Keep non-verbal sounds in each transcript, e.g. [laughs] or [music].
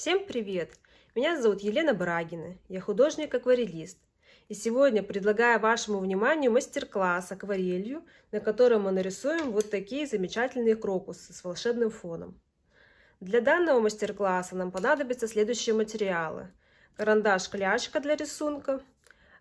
Всем привет! Меня зовут Елена Брагина, я художник-акварелист. И сегодня предлагаю вашему вниманию мастер-класс акварелью, на котором мы нарисуем вот такие замечательные крокусы с волшебным фоном. Для данного мастер-класса нам понадобятся следующие материалы. Карандаш-клячка для рисунка.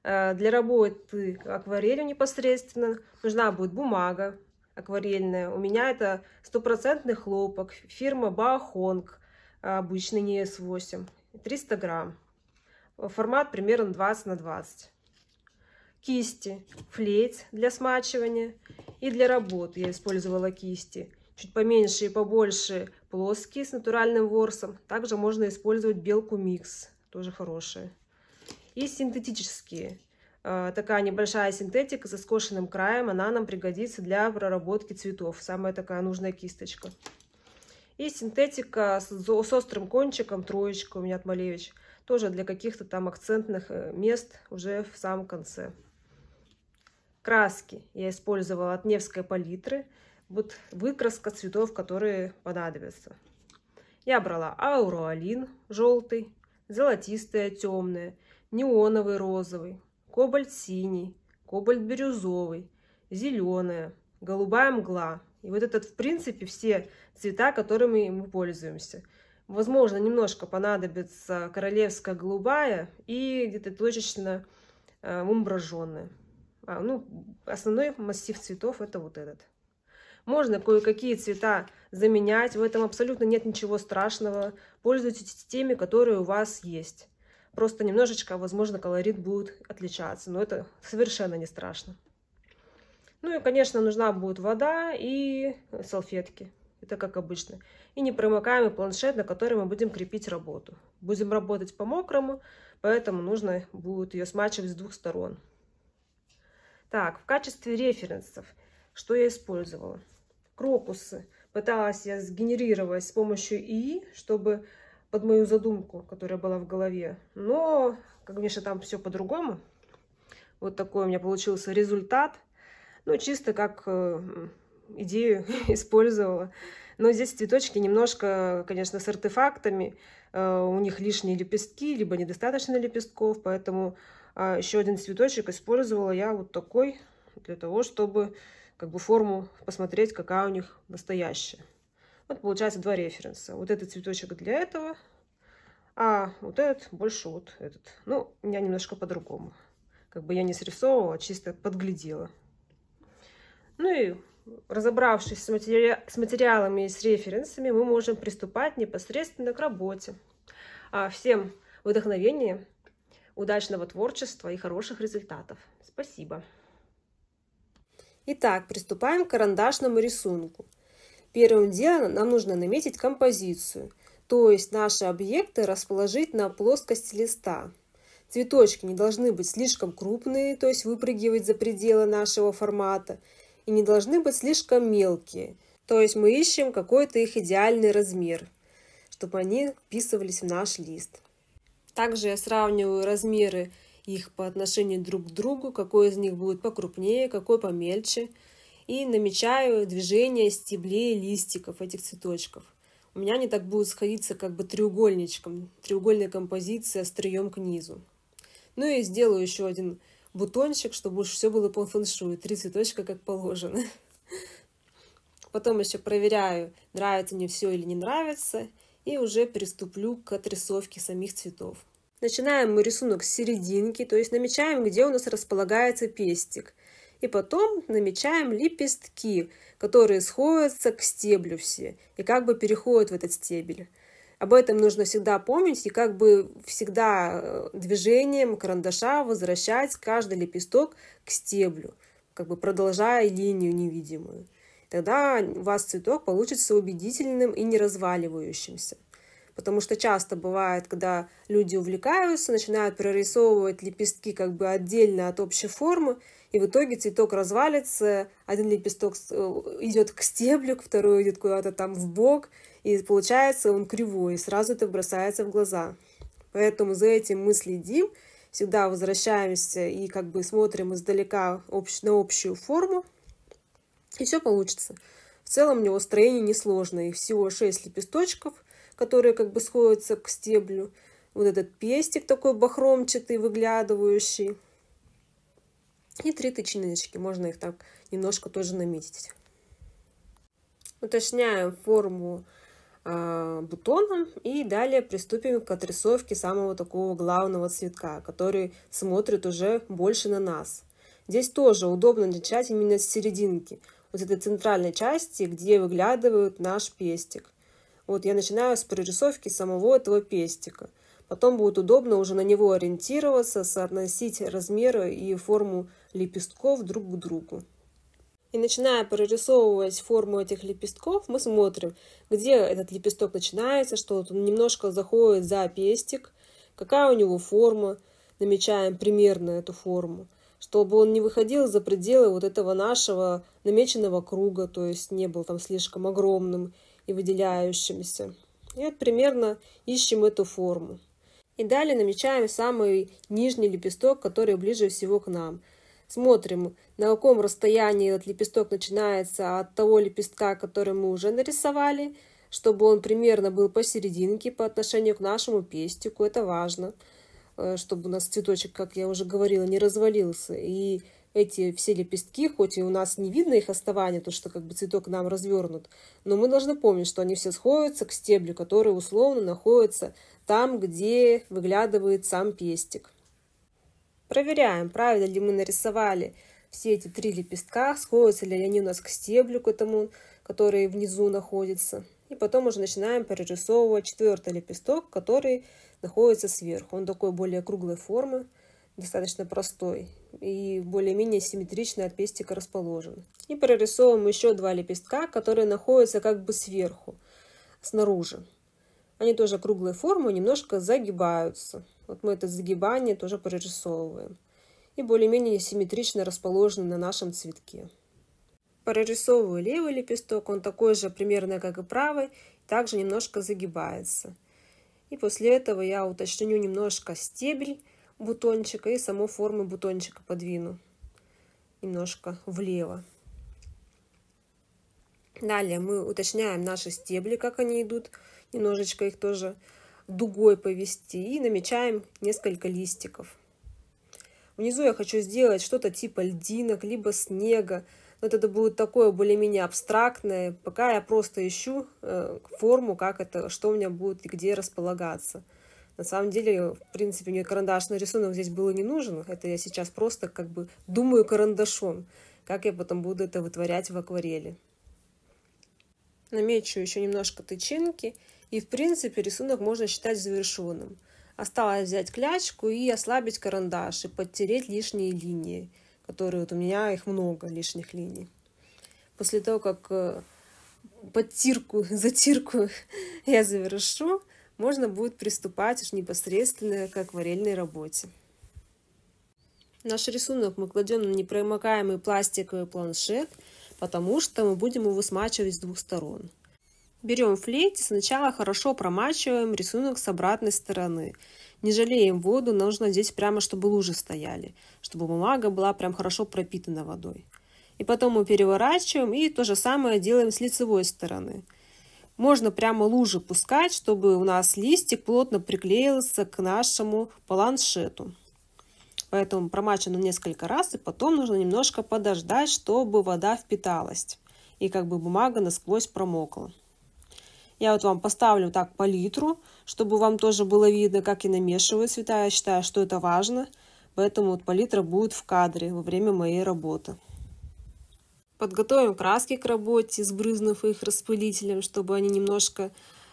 Э, для работы акварелью непосредственно нужна будет бумага акварельная. У меня это стопроцентный хлопок, фирма Баохонг обычный не С8. 300 грамм. Формат примерно 20 на 20. Кисти. Флейть для смачивания и для работы я использовала кисти. Чуть поменьше и побольше плоские с натуральным ворсом. Также можно использовать белку микс, тоже хорошие. И синтетические. Э, такая небольшая синтетика со скошенным краем, она нам пригодится для проработки цветов. Самая такая нужная кисточка. И синтетика с, с острым кончиком, троечка у меня от Малевич. Тоже для каких-то там акцентных э, мест уже в самом конце. Краски я использовала от Невской палитры. Вот выкраска цветов, которые понадобятся. Я брала ауруалин желтый, золотистая темная, неоновый розовый, кобальт синий, кобальт бирюзовый, зеленая, голубая мгла, и вот этот, в принципе, все цвета, которыми мы пользуемся. Возможно, немножко понадобится королевская голубая и где-то точечно э, умброженная. А, ну, основной массив цветов это вот этот. Можно кое-какие цвета заменять, в этом абсолютно нет ничего страшного. Пользуйтесь теми, которые у вас есть. Просто немножечко, возможно, колорит будет отличаться, но это совершенно не страшно. Ну и, конечно, нужна будет вода и салфетки. Это как обычно. И непромокаемый планшет, на который мы будем крепить работу. Будем работать по мокрому, поэтому нужно будет ее смачивать с двух сторон. Так, в качестве референсов, что я использовала? Крокусы. Пыталась я сгенерировать с помощью ИИ, чтобы под мою задумку, которая была в голове. Но, как конечно, там все по-другому. Вот такой у меня получился результат – ну, чисто как идею [laughs] использовала. Но здесь цветочки немножко, конечно, с артефактами. Э, у них лишние лепестки, либо недостаточно лепестков. Поэтому а, еще один цветочек использовала я вот такой, для того, чтобы как бы форму посмотреть, какая у них настоящая. Вот получается два референса. Вот этот цветочек для этого, а вот этот больше вот этот. Ну, у меня немножко по-другому. Как бы я не срисовывала, а чисто подглядела. Ну и разобравшись с, матери... с материалами и с референсами, мы можем приступать непосредственно к работе. А всем вдохновения, удачного творчества и хороших результатов. Спасибо. Итак, приступаем к карандашному рисунку. Первым делом нам нужно наметить композицию, то есть наши объекты расположить на плоскости листа. Цветочки не должны быть слишком крупные, то есть выпрыгивать за пределы нашего формата, и не должны быть слишком мелкие. То есть мы ищем какой-то их идеальный размер, чтобы они вписывались в наш лист. Также я сравниваю размеры их по отношению друг к другу, какой из них будет покрупнее, какой помельче, и намечаю движение стеблей листиков этих цветочков. У меня они так будут сходиться как бы треугольничком, треугольной композиции острием к низу. Ну и сделаю еще один бутончик, чтобы уж все было по фэншую, три цветочка как положено. [laughs] Потом еще проверяю, нравится мне все или не нравится, и уже приступлю к отрисовке самих цветов. Начинаем мы рисунок с серединки, то есть намечаем, где у нас располагается пестик. И потом намечаем лепестки, которые сходятся к стеблю все и как бы переходят в этот стебель. Об этом нужно всегда помнить и как бы всегда э, движением карандаша возвращать каждый лепесток к стеблю, как бы продолжая линию невидимую. Тогда у вас цветок получится убедительным и не разваливающимся. Потому что часто бывает, когда люди увлекаются, начинают прорисовывать лепестки как бы отдельно от общей формы, и в итоге цветок развалится, один лепесток э, идет к стеблю, второй идет куда-то там в бок, и получается он кривой, и сразу это бросается в глаза. Поэтому за этим мы следим, всегда возвращаемся и как бы смотрим издалека на общую форму, и все получится. В целом у него строение несложное, всего 6 лепесточков, которые как бы сходятся к стеблю. Вот этот пестик такой бахромчатый, выглядывающий. И три тычиночки, можно их так немножко тоже наметить. Уточняем форму Э, бутоном и далее приступим к отрисовке самого такого главного цветка, который смотрит уже больше на нас. Здесь тоже удобно начать именно с серединки, вот этой центральной части, где выглядывает наш пестик. Вот я начинаю с прорисовки самого этого пестика. Потом будет удобно уже на него ориентироваться, соотносить размеры и форму лепестков друг к другу. И начиная прорисовывать форму этих лепестков, мы смотрим, где этот лепесток начинается, что он немножко заходит за пестик, какая у него форма, намечаем примерно эту форму, чтобы он не выходил за пределы вот этого нашего намеченного круга, то есть не был там слишком огромным и выделяющимся. И вот примерно ищем эту форму. И далее намечаем самый нижний лепесток, который ближе всего к нам – Смотрим, на каком расстоянии этот лепесток начинается от того лепестка, который мы уже нарисовали, чтобы он примерно был посерединке по отношению к нашему пестику. Это важно, э, чтобы у нас цветочек, как я уже говорила, не развалился. И эти все лепестки, хоть и у нас не видно их основания, то что как бы цветок нам развернут, но мы должны помнить, что они все сходятся к стеблю, который условно находится там, где выглядывает сам пестик. Проверяем, правильно ли мы нарисовали все эти три лепестка, сходятся ли они у нас к стеблю, к этому, который внизу находится. И потом уже начинаем перерисовывать четвертый лепесток, который находится сверху. Он такой более круглой формы, достаточно простой и более-менее симметрично от пестика расположен. И прорисовываем еще два лепестка, которые находятся как бы сверху, снаружи. Они тоже круглой формы, немножко загибаются. Вот мы это загибание тоже прорисовываем. И более-менее симметрично расположены на нашем цветке. Прорисовываю левый лепесток, он такой же примерно, как и правый, также немножко загибается. И после этого я уточню немножко стебель бутончика и саму форму бутончика подвину немножко влево. Далее мы уточняем наши стебли, как они идут, немножечко их тоже дугой повести и намечаем несколько листиков. Внизу я хочу сделать что-то типа льдинок, либо снега, но это будет такое более-менее абстрактное, пока я просто ищу э, форму, как это, что у меня будет и где располагаться. На самом деле, в принципе, мне карандашный рисунок здесь было не нужен, это я сейчас просто как бы думаю карандашом, как я потом буду это вытворять в акварели. Намечу еще немножко тычинки. И в принципе рисунок можно считать завершенным. Осталось взять клячку и ослабить карандаш и подтереть лишние линии, которые вот у меня их много лишних линий. После того, как э, подтирку, [laughs] затирку [laughs] я завершу, можно будет приступать уж непосредственно к акварельной работе. Наш рисунок мы кладем на непромокаемый пластиковый планшет – потому что мы будем его смачивать с двух сторон. Берем флейт сначала хорошо промачиваем рисунок с обратной стороны. Не жалеем воду, нужно здесь прямо, чтобы лужи стояли, чтобы бумага была прям хорошо пропитана водой. И потом мы переворачиваем и то же самое делаем с лицевой стороны. Можно прямо лужи пускать, чтобы у нас листик плотно приклеился к нашему планшету. Поэтому промачиваем несколько раз и потом нужно немножко подождать, чтобы вода впиталась и как бы бумага насквозь промокла. Я вот вам поставлю так по литру, чтобы вам тоже было видно, как я намешиваю цвета. Я считаю, что это важно, поэтому вот палитра будет в кадре во время моей работы. Подготовим краски к работе, сбрызнув их распылителем, чтобы они немножко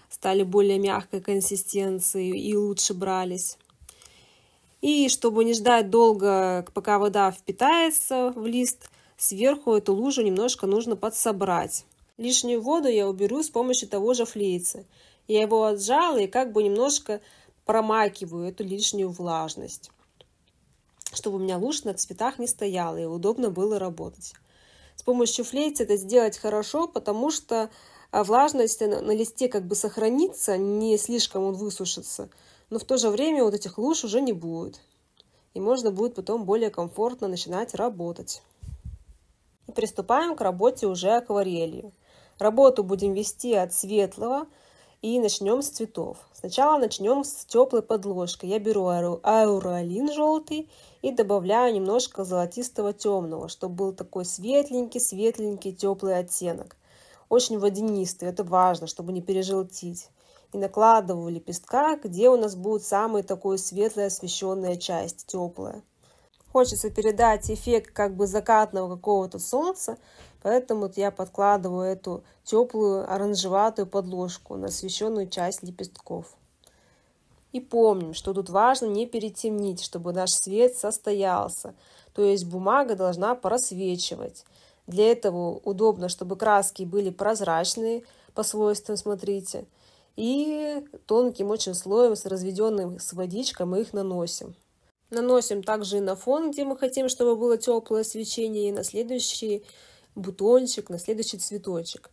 стали более мягкой консистенцией и лучше брались. И чтобы не ждать долго, пока вода впитается в лист, сверху эту лужу немножко нужно подсобрать. Лишнюю воду я уберу с помощью того же флейца. Я его отжала и как бы немножко промакиваю эту лишнюю влажность, чтобы у меня луж на цветах не стояла и удобно было работать. С помощью флейца это сделать хорошо, потому что а, влажность на листе как бы сохранится, не слишком он высушится – но в то же время вот этих луж уже не будет. И можно будет потом более комфортно начинать работать. И приступаем к работе уже акварелью. Работу будем вести от светлого и начнем с цветов. Сначала начнем с теплой подложки. Я беру ауралин желтый и добавляю немножко золотистого темного, чтобы был такой светленький, светленький, теплый оттенок. Очень водянистый, это важно, чтобы не пережелтить и накладываю лепестка, где у нас будет самая такой светлая освещенная часть, теплая. Хочется передать эффект как бы закатного какого-то солнца, поэтому вот я подкладываю эту теплую оранжеватую подложку на освещенную часть лепестков. И помним, что тут важно не перетемнить, чтобы наш свет состоялся, то есть бумага должна просвечивать. Для этого удобно, чтобы краски были прозрачные по свойствам, смотрите – и тонким очень слоем, с разведенным с водичкой, мы их наносим. Наносим также и на фон, где мы хотим, чтобы было теплое свечение, и на следующий бутончик, на следующий цветочек.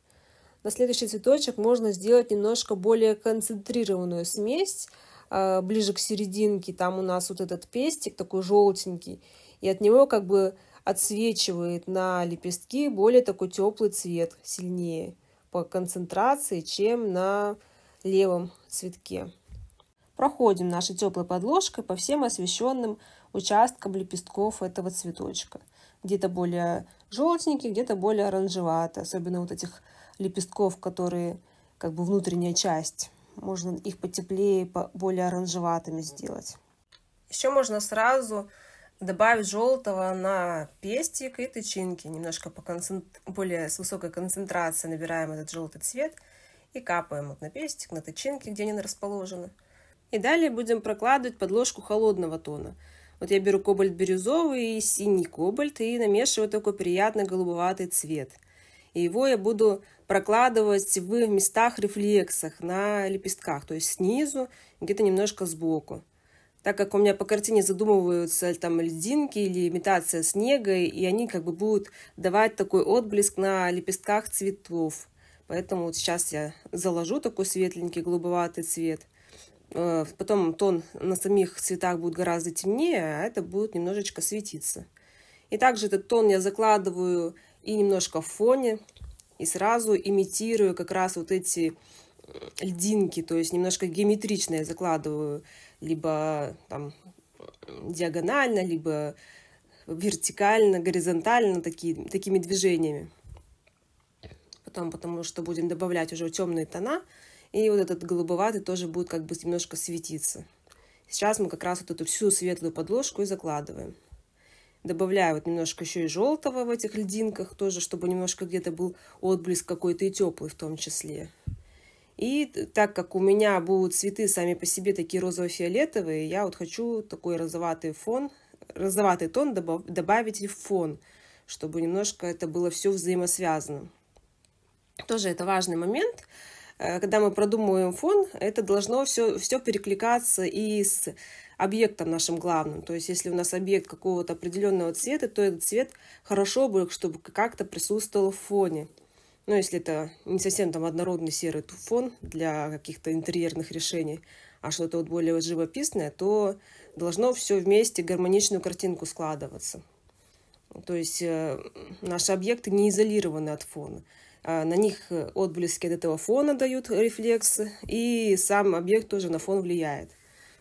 На следующий цветочек можно сделать немножко более концентрированную смесь, а, ближе к серединке, там у нас вот этот пестик такой желтенький, и от него как бы отсвечивает на лепестки более такой теплый цвет, сильнее по концентрации, чем на левом цветке. Проходим нашей теплой подложкой по всем освещенным участкам лепестков этого цветочка. Где-то более желтенькие, где-то более оранжеватые. Особенно вот этих лепестков, которые как бы внутренняя часть. Можно их потеплее, более оранжеватыми сделать. Еще можно сразу добавить желтого на пестик и тычинки. Немножко по концент... более с высокой концентрацией набираем этот желтый цвет – и капаем вот на пестик, на тычинки, где они расположены. И далее будем прокладывать подложку холодного тона. Вот я беру кобальт бирюзовый и синий кобальт и намешиваю такой приятный голубоватый цвет. И его я буду прокладывать в местах рефлексах на лепестках, то есть снизу, где-то немножко сбоку. Так как у меня по картине задумываются там льдинки или имитация снега, и они как бы будут давать такой отблеск на лепестках цветов. Поэтому вот сейчас я заложу такой светленький голубоватый цвет. Э, потом тон на самих цветах будет гораздо темнее, а это будет немножечко светиться. И также этот тон я закладываю и немножко в фоне, и сразу имитирую как раз вот эти э, льдинки, то есть немножко геометричные закладываю, либо там диагонально, либо вертикально, горизонтально, такие, такими движениями потом, потому что будем добавлять уже темные тона, и вот этот голубоватый тоже будет как бы немножко светиться. Сейчас мы как раз вот эту всю светлую подложку и закладываем. Добавляю вот немножко еще и желтого в этих льдинках тоже, чтобы немножко где-то был отблеск какой-то и теплый в том числе. И так как у меня будут цветы сами по себе такие розово-фиолетовые, я вот хочу такой розоватый фон, розоватый тон добавить в фон, чтобы немножко это было все взаимосвязано. Тоже это важный момент. Э, когда мы продумываем фон, это должно все, все перекликаться и с объектом нашим главным. То есть, если у нас объект какого-то определенного цвета, то этот цвет хорошо бы, чтобы как-то присутствовал в фоне. Но ну, если это не совсем там однородный серый фон для каких-то интерьерных решений, а что-то вот более живописное, то должно все вместе гармоничную картинку складываться. То есть э, наши объекты не изолированы от фона. А, на них э, отблески от этого фона дают рефлекс, и сам объект тоже на фон влияет.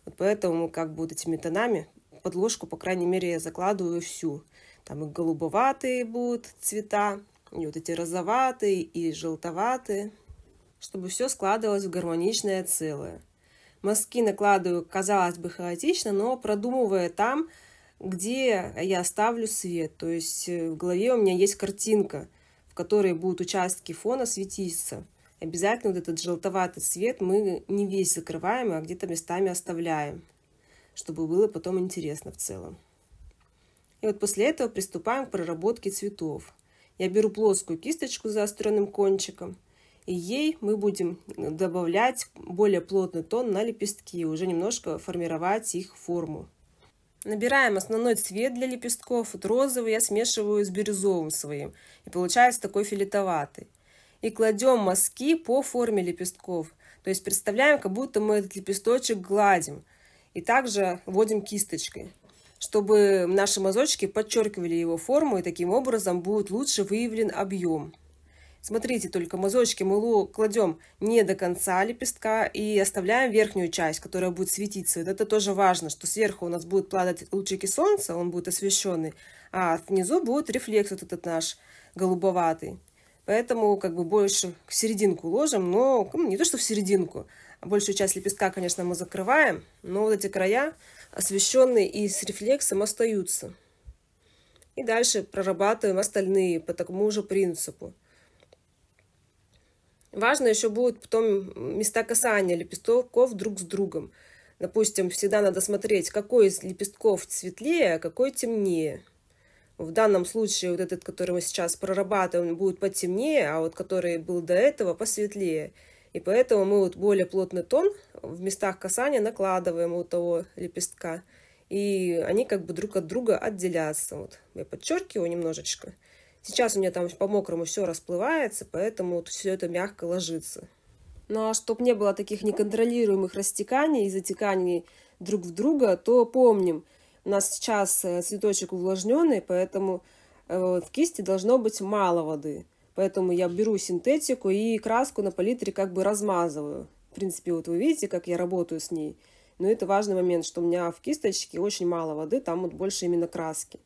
Вот поэтому как бы вот этими тонами подложку, по крайней мере, я закладываю всю. Там и голубоватые будут цвета, и вот эти розоватые, и желтоватые, чтобы все складывалось в гармоничное целое. Маски накладываю, казалось бы, хаотично, но продумывая там, где я ставлю свет. То есть э, в голове у меня есть картинка – в которой будут участки фона светиться. Обязательно вот этот желтоватый цвет мы не весь закрываем, а где-то местами оставляем, чтобы было потом интересно в целом. И вот после этого приступаем к проработке цветов. Я беру плоскую кисточку с заостренным кончиком, и ей мы будем добавлять более плотный тон на лепестки, уже немножко формировать их форму. Набираем основной цвет для лепестков. Вот розовый я смешиваю с бирюзовым своим. И получается такой филетоватый. И кладем мазки по форме лепестков. То есть представляем, как будто мы этот лепесточек гладим. И также вводим кисточкой, чтобы наши мазочки подчеркивали его форму, и таким образом будет лучше выявлен объем. Смотрите только, мазочки мылу кладем не до конца лепестка и оставляем верхнюю часть, которая будет светиться. Вот это тоже важно, что сверху у нас будут падать лучики солнца, он будет освещенный, а внизу будет рефлекс вот этот наш голубоватый. Поэтому как бы больше в серединку ложим, но ну, не то, что в серединку. А большую часть лепестка, конечно, мы закрываем, но вот эти края освещенные и с рефлексом остаются. И дальше прорабатываем остальные по такому же принципу. Важно еще будут потом места касания лепестков друг с другом. Допустим, всегда надо смотреть, какой из лепестков светлее, а какой темнее. В данном случае вот этот, который мы сейчас прорабатываем, будет потемнее, а вот который был до этого посветлее. И поэтому мы вот более плотный тон в местах касания накладываем у того лепестка. И они как бы друг от друга отделятся. Вот я подчеркиваю немножечко. Сейчас у меня там по-мокрому все расплывается, поэтому все это мягко ложится. Ну а чтобы не было таких неконтролируемых растеканий и затеканий друг в друга, то помним, у нас сейчас э, цветочек увлажненный, поэтому э, в кисти должно быть мало воды. Поэтому я беру синтетику и краску на палитре как бы размазываю. В принципе, вот вы видите, как я работаю с ней. Но это важный момент, что у меня в кисточке очень мало воды, там вот больше именно краски.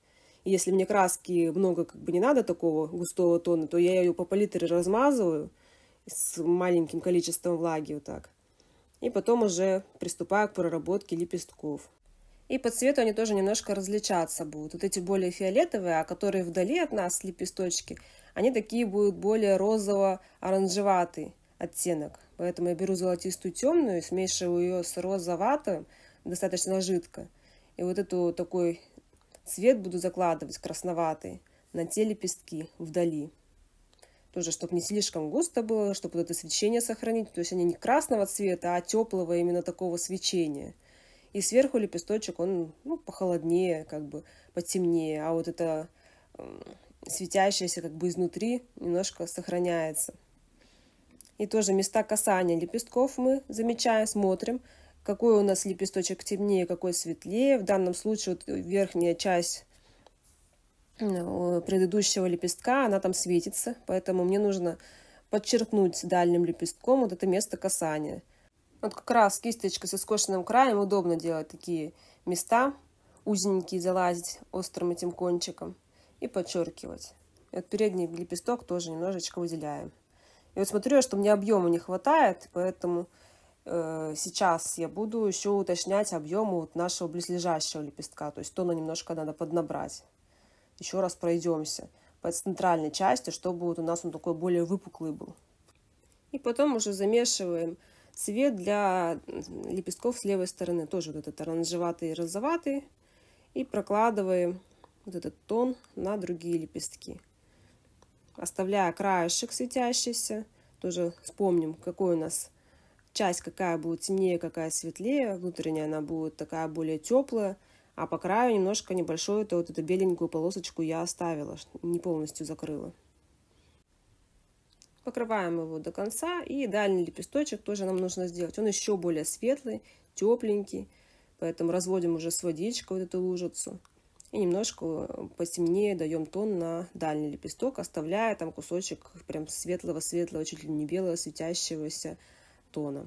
Если мне краски много как бы не надо такого густого тона, то я ее по палитре размазываю с маленьким количеством влаги вот так. И потом уже приступаю к проработке лепестков. И по цвету они тоже немножко различаться будут. Вот эти более фиолетовые, а которые вдали от нас лепесточки, они такие будут более розово-оранжеватый оттенок. Поэтому я беру золотистую темную, смешиваю ее с розоватым, достаточно жидко. И вот эту такой Цвет буду закладывать красноватый на те лепестки вдали. Тоже, чтобы не слишком густо было, чтобы вот это свечение сохранить. То есть они не красного цвета, а теплого именно такого свечения. И сверху лепесточек, он ну, похолоднее, как бы потемнее. А вот это светящееся как бы изнутри немножко сохраняется. И тоже места касания лепестков мы замечаем, смотрим какой у нас лепесточек темнее, какой светлее. В данном случае вот верхняя часть э, предыдущего лепестка, она там светится, поэтому мне нужно подчеркнуть дальним лепестком вот это место касания. Вот как раз кисточкой со скошенным краем удобно делать такие места, узенькие залазить острым этим кончиком и подчеркивать. И вот передний лепесток тоже немножечко выделяем. И вот смотрю, что мне объема не хватает, поэтому Э, сейчас я буду еще уточнять объем вот нашего близлежащего лепестка, то есть тона немножко надо поднабрать. Еще раз пройдемся по центральной части, чтобы вот у нас он такой более выпуклый был. И потом уже замешиваем цвет для лепестков с левой стороны, тоже вот этот оранжеватый и розоватый, и прокладываем вот этот тон на другие лепестки, оставляя краешек светящийся, тоже вспомним, какой у нас часть, какая будет темнее, какая светлее, внутренняя она будет такая более теплая, а по краю немножко небольшую, то вот эту беленькую полосочку я оставила, не полностью закрыла. Покрываем его до конца, и дальний лепесточек тоже нам нужно сделать. Он еще более светлый, тепленький, поэтому разводим уже с водичкой вот эту лужицу. И немножко э, посемнее даем тон на дальний лепесток, оставляя там кусочек прям светлого-светлого, чуть ли не белого, светящегося, тона.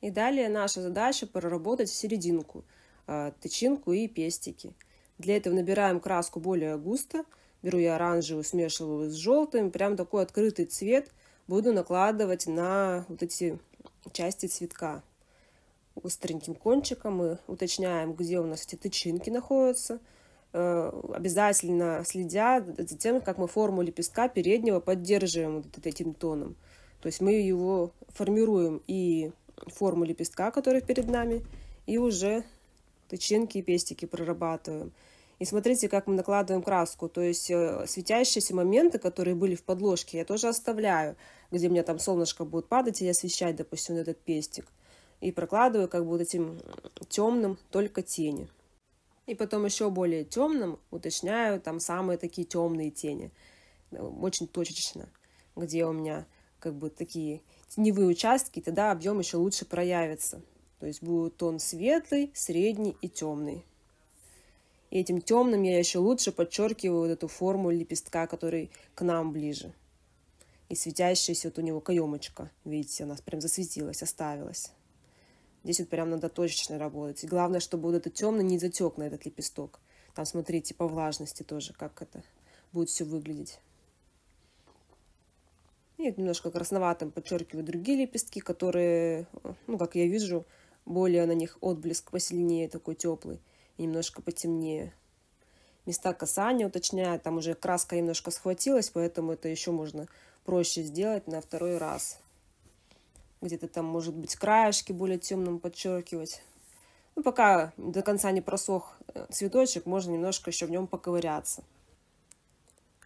И далее наша задача проработать серединку, а, тычинку и пестики. Для этого набираем краску более густо. Беру я оранжевую, смешиваю с желтым. Прям такой открытый цвет буду накладывать на вот эти части цветка. Остреньким кончиком мы уточняем, где у нас эти тычинки находятся. Э, обязательно следя за тем, как мы форму лепестка переднего поддерживаем вот этим тоном. То есть мы его формируем и форму лепестка, который перед нами, и уже тычинки и пестики прорабатываем. И смотрите, как мы накладываем краску. То есть э, светящиеся моменты, которые были в подложке, я тоже оставляю, где у меня там солнышко будет падать, и я освещать, допустим, этот пестик. И прокладываю как бы вот этим темным только тени. И потом еще более темным уточняю там самые такие темные тени. Очень точечно, где у меня как бы такие теневые участки, тогда объем еще лучше проявится. То есть будет тон светлый, средний и темный. И этим темным я еще лучше подчеркиваю вот эту форму лепестка, который к нам ближе. И светящаяся вот у него каемочка. Видите, она прям засветилась, оставилась. Здесь вот прям надо точечно работать. И главное, чтобы вот это темный не затек на этот лепесток. Там, смотрите, по влажности тоже, как это будет все выглядеть. Нет, немножко красноватым подчеркиваю другие лепестки, которые, ну, как я вижу, более на них отблеск посильнее, такой теплый, и немножко потемнее. Места касания уточняю, там уже краска немножко схватилась, поэтому это еще можно проще сделать на второй раз. Где-то там, может быть, краешки более темным подчеркивать. Ну, пока до конца не просох э, цветочек, можно немножко еще в нем поковыряться.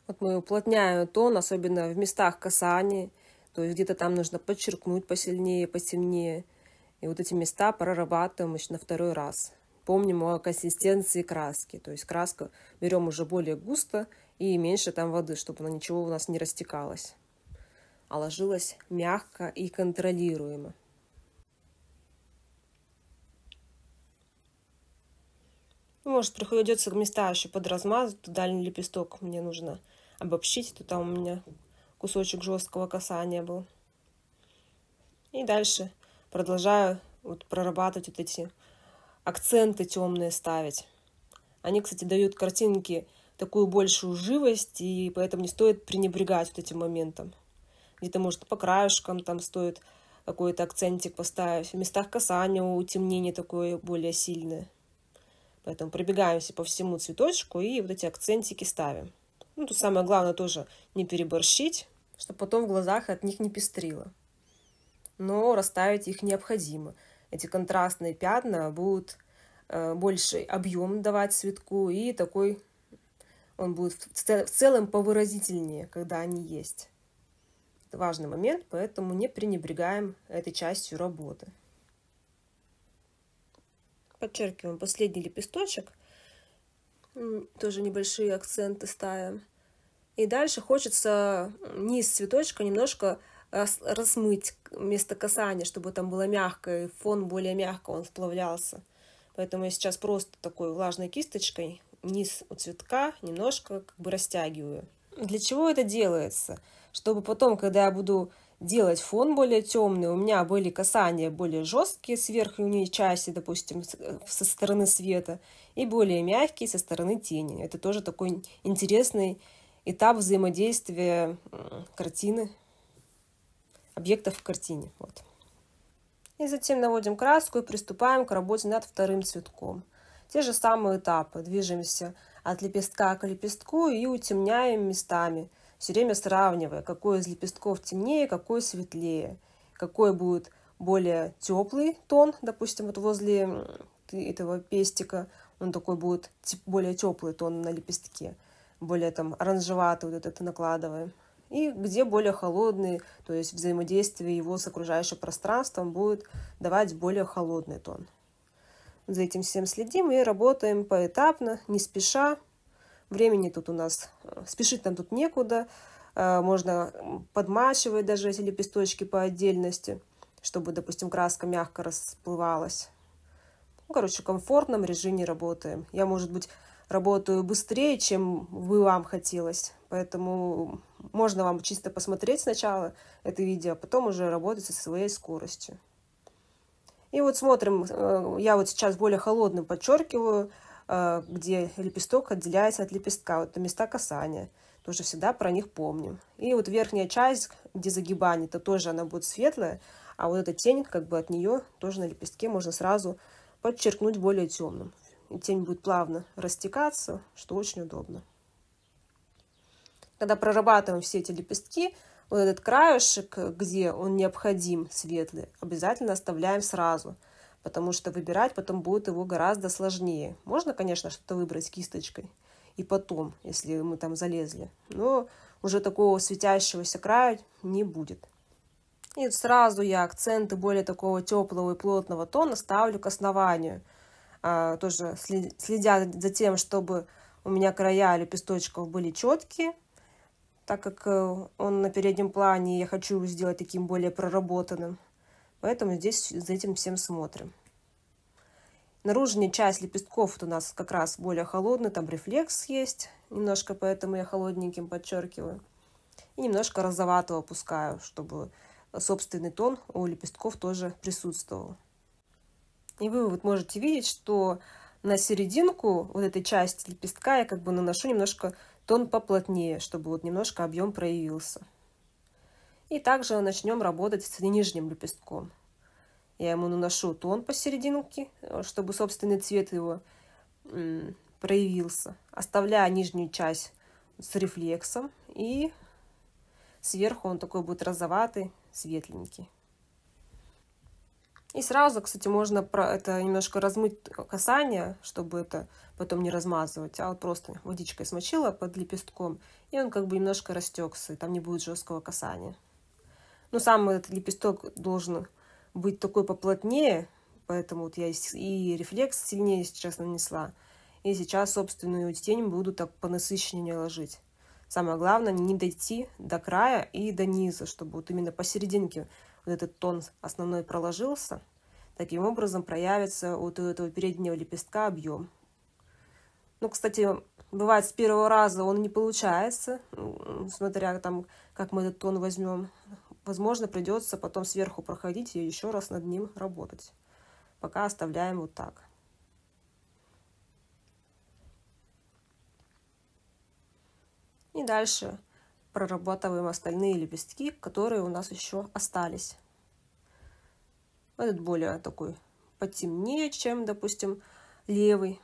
Вот мы уплотняем тон, особенно в местах касания. То есть где-то там нужно подчеркнуть посильнее, посильнее. И вот эти места прорабатываем еще на второй раз. Помним о консистенции краски. То есть краску берем уже более густо и меньше там воды, чтобы она ничего у нас не растекалась. А ложилась мягко и контролируемо. Может, придется места еще подразмазать. Дальний лепесток мне нужно обобщить, то там у меня кусочек жесткого касания был. И дальше продолжаю вот прорабатывать вот эти акценты темные ставить. Они, кстати, дают картинке такую большую живость, и поэтому не стоит пренебрегать вот этим моментом. Где-то, может, по краешкам там стоит какой-то акцентик поставить. В местах касания утемнение такое более сильное. Поэтому пробегаемся по всему цветочку и вот эти акцентики ставим. Ну, тут самое главное тоже не переборщить, чтобы потом в глазах от них не пестрило. Но расставить их необходимо. Эти контрастные пятна будут э, больше объем давать цветку, и такой он будет в, цел в целом повыразительнее, когда они есть. Это важный момент, поэтому не пренебрегаем этой частью работы. Подчеркиваем последний лепесточек – тоже небольшие акценты ставим. И дальше хочется низ цветочка немножко размыть место касания, чтобы там было мягко, и фон более мягко он вплавлялся. Поэтому я сейчас просто такой влажной кисточкой низ у цветка немножко как бы растягиваю. Для чего это делается? Чтобы потом, когда я буду делать фон более темный. У меня были касания более жесткие с верхней части, допустим, э, со стороны света, и более мягкие со стороны тени. Это тоже такой интересный этап взаимодействия картины, объектов в картине. Вот. И затем наводим краску и приступаем к работе над вторым цветком. Те же самые этапы. Движемся от лепестка к лепестку и утемняем местами – все время сравнивая, какой из лепестков темнее, какой светлее, какой будет более теплый тон, допустим, вот возле этого пестика, он такой будет более теплый тон на лепестке, более там оранжеватый, вот это накладываем. И где более холодный, то есть взаимодействие его с окружающим пространством будет давать более холодный тон. За этим всем следим и работаем поэтапно, не спеша, Времени тут у нас, э, спешить нам тут некуда. Э, можно подмачивать даже эти лепесточки по отдельности, чтобы, допустим, краска мягко расплывалась. Ну, короче, в комфортном режиме работаем. Я, может быть, работаю быстрее, чем бы вам хотелось. Поэтому можно вам чисто посмотреть сначала это видео, а потом уже работать со своей скоростью. И вот смотрим, э, я вот сейчас более холодным подчеркиваю, Э, где лепесток отделяется от лепестка, вот места касания. Тоже всегда про них помним. И вот верхняя часть, где загибание, то тоже она будет светлая, а вот эта тень как бы от нее тоже на лепестке можно сразу подчеркнуть более темным. И тень будет плавно растекаться, что очень удобно. Когда прорабатываем все эти лепестки, вот этот краешек, где он необходим светлый, обязательно оставляем сразу – потому что выбирать потом будет его гораздо сложнее. Можно, конечно, что-то выбрать кисточкой и потом, если мы там залезли, но уже такого светящегося края не будет. И сразу я акценты более такого теплого и плотного тона ставлю к основанию. А, тоже следя за тем, чтобы у меня края лепесточков были четкие, так как э, он на переднем плане, я хочу сделать таким более проработанным. Поэтому здесь за этим всем смотрим. Наружная часть лепестков вот у нас как раз более холодный, там рефлекс есть немножко, поэтому я холодненьким подчеркиваю. И немножко розоватого опускаю, чтобы собственный тон у лепестков тоже присутствовал. И вы вот можете видеть, что на серединку вот этой части лепестка я как бы наношу немножко тон поплотнее, чтобы вот немножко объем проявился. И также начнем работать с нижним лепестком. Я ему наношу тон посерединке, э, чтобы собственный цвет его проявился. Оставляя нижнюю часть с рефлексом. И сверху он такой будет розоватый, светленький. И сразу, кстати, можно это немножко размыть касание, чтобы это потом не размазывать. А вот просто водичкой смочила под лепестком, и он как бы немножко растекся, и там не будет жесткого касания. Но ну, сам этот лепесток должен быть такой поплотнее, поэтому вот я и рефлекс сильнее сейчас нанесла. И сейчас собственную тень буду так по насыщеннее ложить. Самое главное не дойти до края и до низа, чтобы вот именно посерединке вот этот тон основной проложился. Таким образом проявится вот у этого переднего лепестка объем. Ну, кстати, бывает с первого раза он не получается, смотря там, как мы этот тон возьмем. Возможно, придется потом сверху проходить и еще раз над ним работать. Пока оставляем вот так. И дальше прорабатываем остальные лепестки, которые у нас еще остались. Этот более такой потемнее, чем, допустим, левый.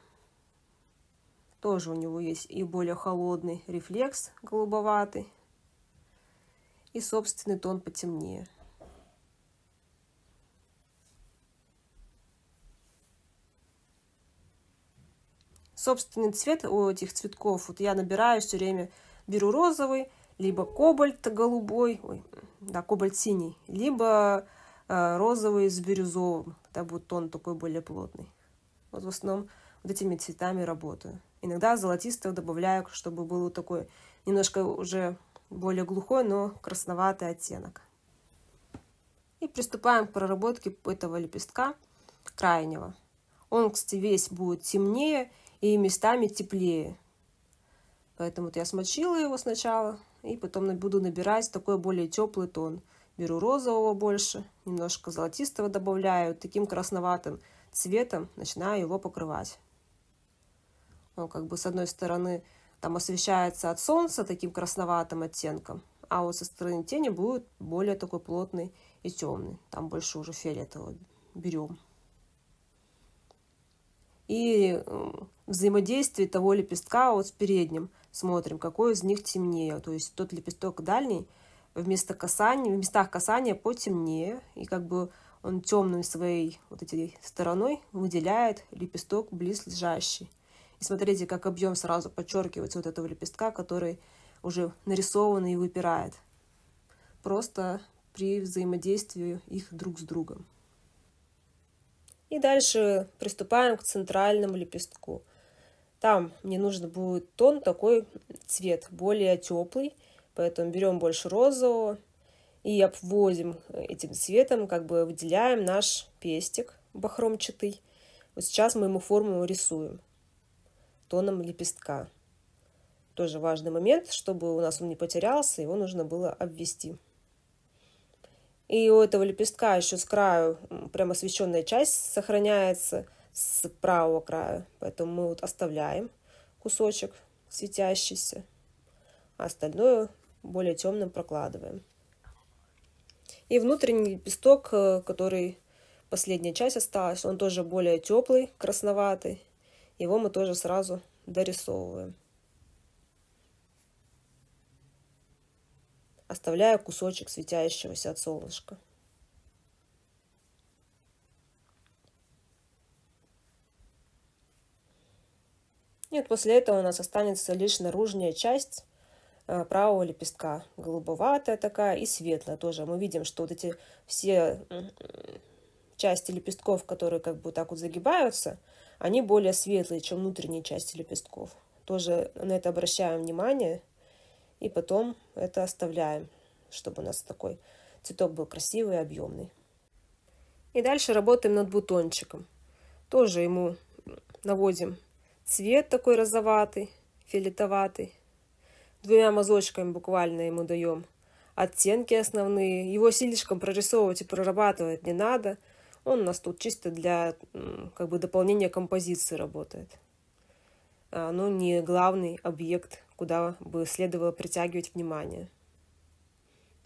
Тоже у него есть и более холодный рефлекс голубоватый и собственный тон потемнее. Собственный цвет у этих цветков, вот я набираю все время, беру розовый, либо кобальт голубой, ой, да, кобальт синий, либо э, розовый с бирюзовым, тогда будет тон такой более плотный. Вот в основном вот этими цветами работаю. Иногда золотистого добавляю, чтобы был такой немножко уже более глухой, но красноватый оттенок. И приступаем к проработке этого лепестка крайнего. Он, кстати, весь будет темнее и местами теплее. Поэтому вот я смочила его сначала и потом буду набирать такой более теплый тон. Беру розового больше, немножко золотистого добавляю, таким красноватым цветом начинаю его покрывать. Он ну, как бы с одной стороны там освещается от солнца таким красноватым оттенком, а вот со стороны тени будет более такой плотный и темный. Там больше уже фиолетового берем. И э, взаимодействие того лепестка вот с передним смотрим, какой из них темнее. То есть тот лепесток дальний вместо касания, в местах касания потемнее. И как бы он темной своей вот этой стороной выделяет лепесток близлежащий. И смотрите, как объем сразу подчеркивается вот этого лепестка, который уже нарисован и выпирает. Просто при взаимодействии их друг с другом. И дальше приступаем к центральному лепестку. Там мне нужно будет тон такой цвет, более теплый, поэтому берем больше розового и обводим этим цветом, как бы выделяем наш пестик бахромчатый. Вот сейчас мы ему форму рисуем тоном лепестка. Тоже важный момент, чтобы у нас он не потерялся, его нужно было обвести. И у этого лепестка еще с краю прям освещенная часть сохраняется с правого края. Поэтому мы вот оставляем кусочек светящийся, а остальное более темным прокладываем. И внутренний лепесток, э, который последняя часть осталась, он тоже более теплый, красноватый. Его мы тоже сразу дорисовываем. Оставляя кусочек светящегося от солнышка. Нет, после этого у нас останется лишь наружная часть э, правого лепестка. Голубоватая такая и светлая тоже. Мы видим, что вот эти все части лепестков, которые как бы так вот загибаются, они более светлые, чем внутренние части лепестков. Тоже на это обращаем внимание и потом это оставляем, чтобы у нас такой цветок был красивый и объемный. И дальше работаем над бутончиком. Тоже ему наводим цвет такой розоватый, фиолетоватый. Двумя мазочками буквально ему даем оттенки основные. Его слишком прорисовывать и прорабатывать не надо – он у нас тут чисто для как бы дополнения композиции работает. А, Но ну, не главный объект, куда бы следовало притягивать внимание.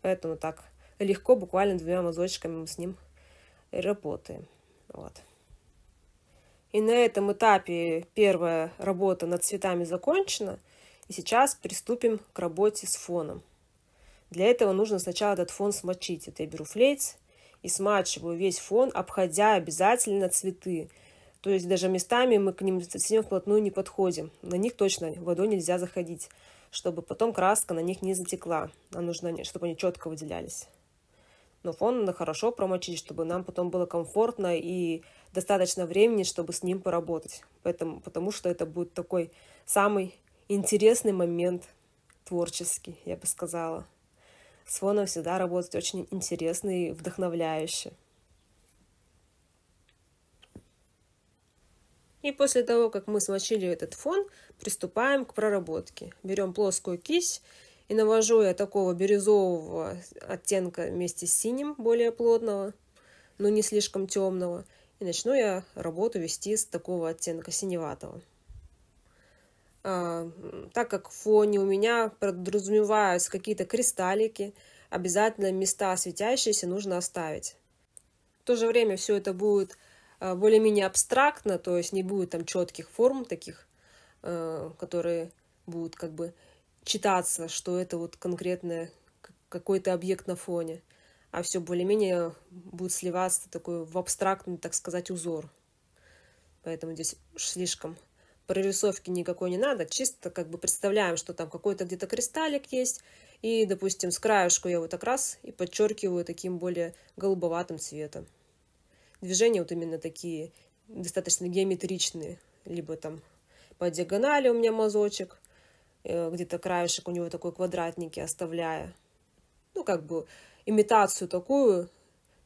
Поэтому так легко, буквально двумя мазочками мы с ним работаем. Вот. И на этом этапе первая работа над цветами закончена. И сейчас приступим к работе с фоном. Для этого нужно сначала этот фон смочить. Это я беру флейц, и смачиваю весь фон, обходя обязательно цветы. То есть даже местами мы к ним совсем вплотную не подходим. На них точно водой нельзя заходить, чтобы потом краска на них не затекла. Нам нужно, чтобы они четко выделялись. Но фон надо хорошо промочить, чтобы нам потом было комфортно и достаточно времени, чтобы с ним поработать. Поэтому, потому что это будет такой самый интересный момент творческий, я бы сказала. С фоном всегда работать очень интересно и вдохновляюще. И после того, как мы смочили этот фон, приступаем к проработке. Берем плоскую кисть и навожу я такого бирюзового оттенка вместе с синим, более плотного, но не слишком темного. И начну я работу вести с такого оттенка синеватого. Э, так как в фоне у меня подразумеваются какие-то кристаллики, обязательно места светящиеся нужно оставить. В то же время все это будет э, более-менее абстрактно, то есть не будет там четких форм таких, э, которые будут как бы читаться, что это вот конкретный какой-то объект на фоне, а все более-менее будет сливаться такой в абстрактный, так сказать, узор. Поэтому здесь слишком прорисовки никакой не надо. Чисто как бы представляем, что там какой-то где-то кристаллик есть. И, допустим, с краешку я вот так раз и подчеркиваю таким более голубоватым цветом. Движения вот именно такие, достаточно геометричные. Либо там по диагонали у меня мазочек, э, где-то краешек у него такой квадратники оставляя. Ну, как бы имитацию такую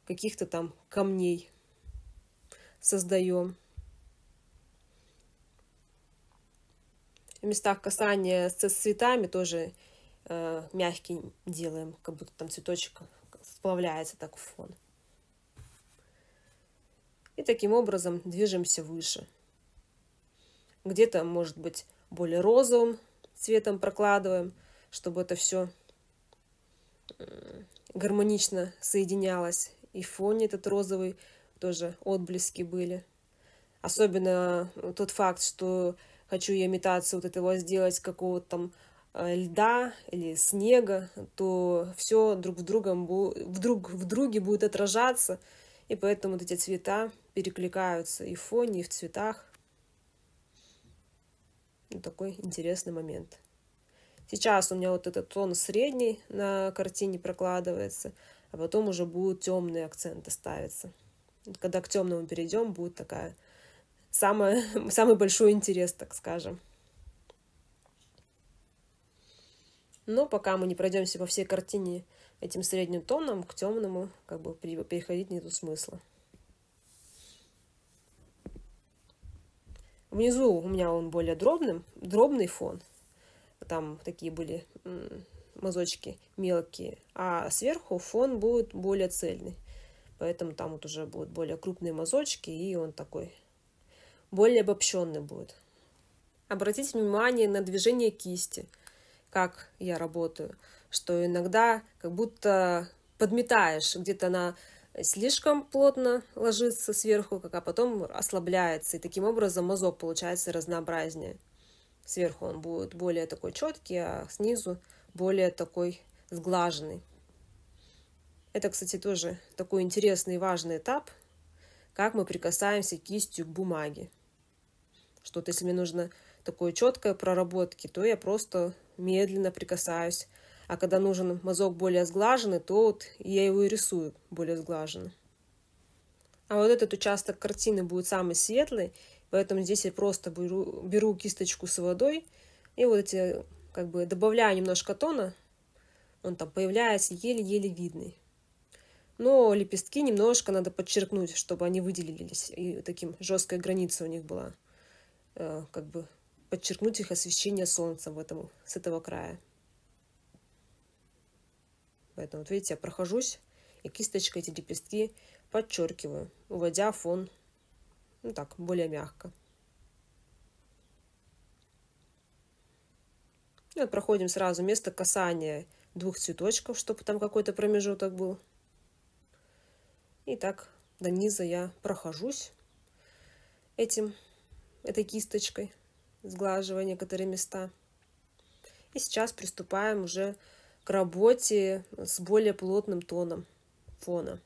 каких-то там камней создаем. в местах касания с цветами тоже э, мягкий делаем, как будто там цветочек сплавляется так в фон. И таким образом движемся выше. Где-то, может быть, более розовым цветом прокладываем, чтобы это все э, гармонично соединялось. И в фоне этот розовый тоже отблески были. Особенно тот факт, что хочу я имитацию вот этого сделать какого-то там э, льда или снега, то все друг в другом вдруг в друге будет отражаться, и поэтому вот эти цвета перекликаются и в фоне, и в цветах. Вот ну, такой интересный момент. Сейчас у меня вот этот тон средний на картине прокладывается, а потом уже будут темные акценты ставиться. Когда к темному перейдем, будет такая самое, [laughs] самый большой интерес, так скажем. Но пока мы не пройдемся по всей картине этим средним тоном, к темному как бы переходить нету смысла. Внизу у меня он более дробным, дробный фон. Там такие были мазочки мелкие. А сверху фон будет более цельный. Поэтому там вот уже будут более крупные мазочки, и он такой более обобщенный будет. Обратите внимание на движение кисти, как я работаю, что иногда как будто подметаешь, где-то она слишком плотно ложится сверху, как а потом ослабляется, и таким образом мазок получается разнообразнее. Сверху он будет более такой четкий, а снизу более такой сглаженный. Это, кстати, тоже такой интересный и важный этап, как мы прикасаемся кистью к бумаге что вот если мне нужно такой четкое проработки, то я просто медленно прикасаюсь. А когда нужен мазок более сглаженный, то вот я его и рисую более сглаженно. А вот этот участок картины будет самый светлый, поэтому здесь я просто беру, беру кисточку с водой и вот эти, как бы добавляю немножко тона, он там появляется еле-еле видный. Но лепестки немножко надо подчеркнуть, чтобы они выделились, и таким жесткая граница у них была. Э, как бы подчеркнуть их освещение солнцем в этом, с этого края. Поэтому, вот видите, я прохожусь и кисточкой эти лепестки подчеркиваю, уводя фон, ну так, более мягко. Ну и вот проходим сразу место касания двух цветочков, чтобы там какой-то промежуток был. И так до низа я прохожусь этим этой кисточкой, сглаживая некоторые места. И сейчас приступаем уже к работе с более плотным тоном фона.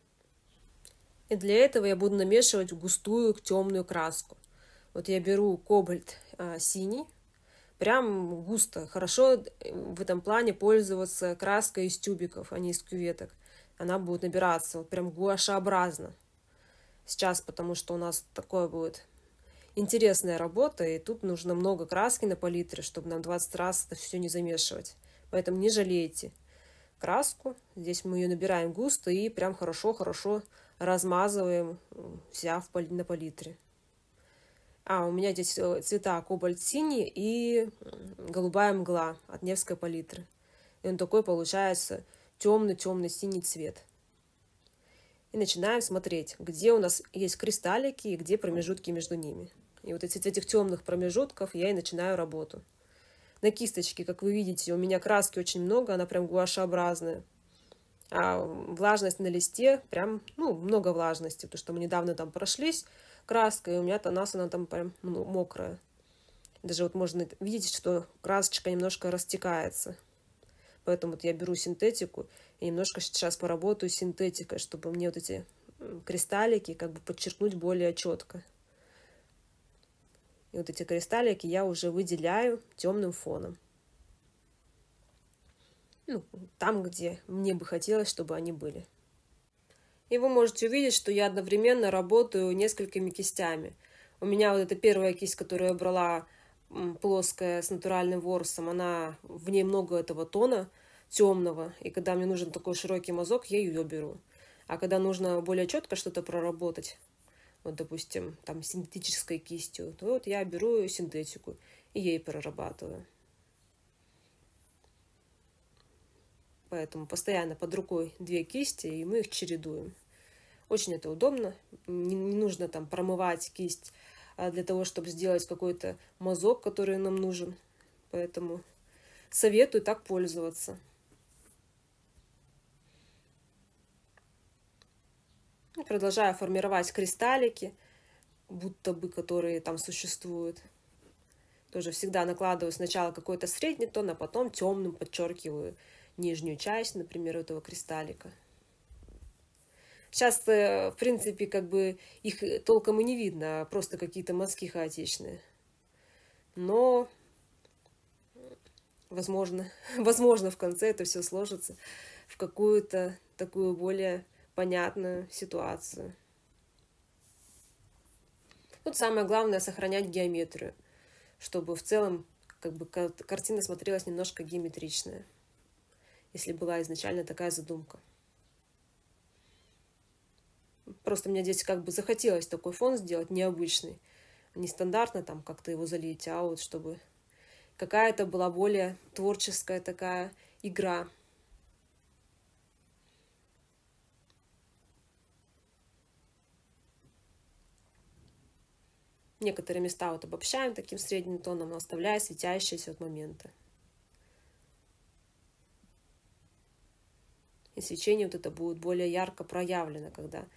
И для этого я буду намешивать густую темную краску. Вот я беру кобальт а, синий, прям густо. Хорошо э, в этом плане пользоваться краской из тюбиков, а не из кюветок. Она будет набираться вот прям гуашеобразно сейчас, потому что у нас такое будет интересная работа, и тут нужно много краски на палитре, чтобы нам 20 раз это все не замешивать. Поэтому не жалейте краску. Здесь мы ее набираем густо и прям хорошо-хорошо размазываем вся в, на палитре. А, у меня здесь э, цвета кобальт синий и голубая мгла от Невской палитры. И он такой получается темный, темный синий цвет. И начинаем смотреть, где у нас есть кристаллики и где промежутки между ними. И вот из этих темных промежутков я и начинаю работу. На кисточке, как вы видите, у меня краски очень много, она прям гуашеобразная. А влажность на листе прям, ну, много влажности, потому что мы недавно там прошлись краской, и у меня тонас, она там прям ну, мокрая. Даже вот можно видеть, что красочка немножко растекается. Поэтому вот я беру синтетику и немножко сейчас поработаю синтетикой, чтобы мне вот эти кристаллики как бы подчеркнуть более четко. И вот эти кристаллики я уже выделяю темным фоном. Ну, там, где мне бы хотелось, чтобы они были. И вы можете увидеть, что я одновременно работаю несколькими кистями. У меня вот эта первая кисть, которую я брала, плоская, с натуральным ворсом, она, в ней много этого тона темного. И когда мне нужен такой широкий мазок, я ее беру. А когда нужно более четко что-то проработать, вот, допустим, там, синтетической кистью, то вот я беру синтетику и ей прорабатываю. Поэтому постоянно под рукой две кисти, и мы их чередуем. Очень это удобно. Не, не нужно там промывать кисть а, для того, чтобы сделать какой-то мазок, который нам нужен. Поэтому советую так пользоваться. Продолжаю формировать кристаллики, будто бы, которые там существуют. Тоже всегда накладываю сначала какой-то средний тон, а потом темным подчеркиваю нижнюю часть, например, этого кристаллика. Сейчас, э, в принципе, как бы их толком и не видно, а просто какие-то мазки хаотичные. Но, возможно, [laughs] возможно, в конце это все сложится в какую-то такую более понятна ситуация. Тут самое главное сохранять геометрию, чтобы в целом как бы картина смотрелась немножко геометричная, если была изначально такая задумка. Просто мне здесь как бы захотелось такой фон сделать необычный, а не стандартно там как-то его залить, а вот чтобы какая-то была более творческая такая игра Некоторые места вот обобщаем таким средним тоном, оставляя светящиеся вот моменты. И свечение вот это будет более ярко проявлено, когда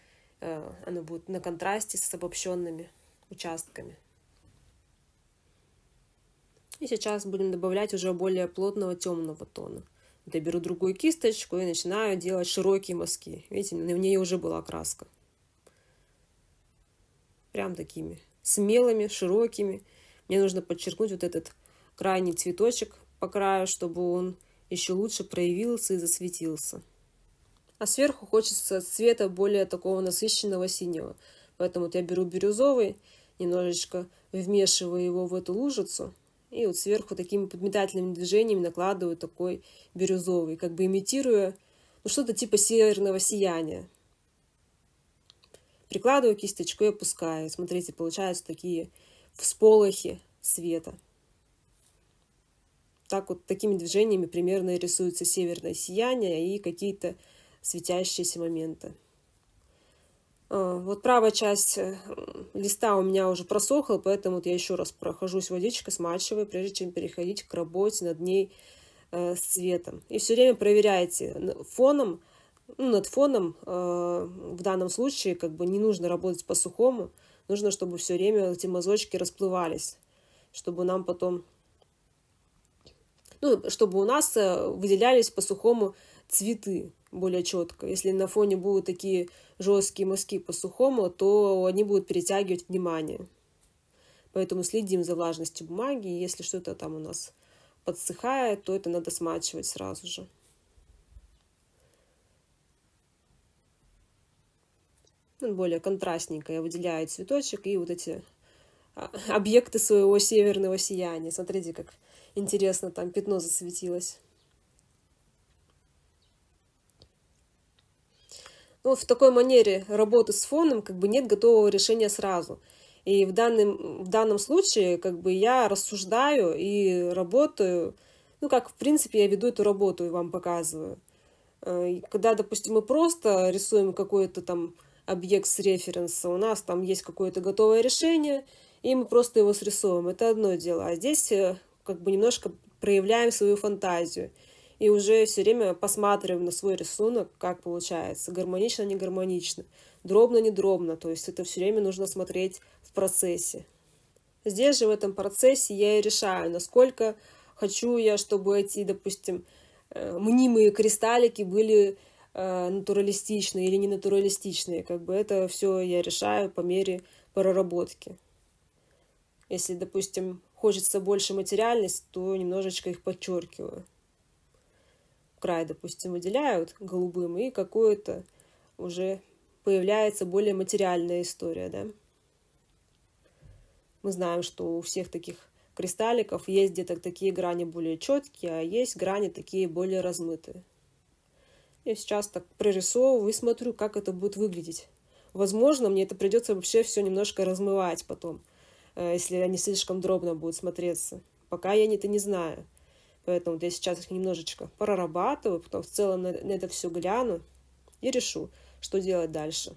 э, оно будет на контрасте с обобщенными участками. И сейчас будем добавлять уже более плотного темного тона. Вот я беру другую кисточку и начинаю делать широкие мазки. Видите, на ней уже была краска. Прям такими смелыми, широкими. Мне нужно подчеркнуть вот этот крайний цветочек по краю, чтобы он еще лучше проявился и засветился. А сверху хочется цвета более такого насыщенного синего. Поэтому вот я беру бирюзовый, немножечко вмешиваю его в эту лужицу. И вот сверху такими подметательными движениями накладываю такой бирюзовый, как бы имитируя ну, что-то типа северного сияния. Прикладываю кисточку и опускаю. Смотрите, получаются такие всполохи света. Так вот, такими движениями примерно рисуется северное сияние и какие-то светящиеся моменты. А, вот правая часть э, листа у меня уже просохла, поэтому вот я еще раз прохожусь водичкой, смачиваю, прежде чем переходить к работе над ней э, с цветом. И все время проверяйте фоном, ну, над фоном э, в данном случае как бы не нужно работать по сухому, нужно, чтобы все время эти мазочки расплывались, чтобы нам потом, ну, чтобы у нас э, выделялись по сухому цветы более четко. Если на фоне будут такие жесткие мазки по сухому, то они будут перетягивать внимание. Поэтому следим за влажностью бумаги, если что-то там у нас подсыхает, то это надо смачивать сразу же. он ну, более контрастненько. Я выделяю цветочек и вот эти а, [laughs] объекты своего северного сияния. Смотрите, как интересно там пятно засветилось. Ну, в такой манере работы с фоном как бы нет готового решения сразу. И в, данном, в данном случае как бы я рассуждаю и работаю, ну, как, в принципе, я веду эту работу и вам показываю. Э, когда, допустим, мы просто рисуем какой-то там объект с референса, у нас там есть какое-то готовое решение, и мы просто его срисовываем. Это одно дело. А здесь э, как бы немножко проявляем свою фантазию и уже все время посматриваем на свой рисунок, как получается, гармонично, не гармонично, дробно, не дробно, то есть это все время нужно смотреть в процессе. Здесь же в этом процессе я и решаю, насколько хочу я, чтобы эти, допустим, э, мнимые кристаллики были Э, натуралистичные или не натуралистичные. Как бы это все я решаю по мере проработки. Если, допустим, хочется больше материальность, то немножечко их подчеркиваю. Край, допустим, выделяют голубым, и какое-то уже появляется более материальная история, да. Мы знаем, что у всех таких кристалликов есть где-то такие грани более четкие, а есть грани такие более размытые. Я сейчас так прорисовываю и смотрю, как это будет выглядеть. Возможно, мне это придется вообще все немножко размывать потом, э, если они слишком дробно будут смотреться. Пока я это не знаю. Поэтому я сейчас их немножечко прорабатываю, потом в целом на это все гляну и решу, что делать дальше.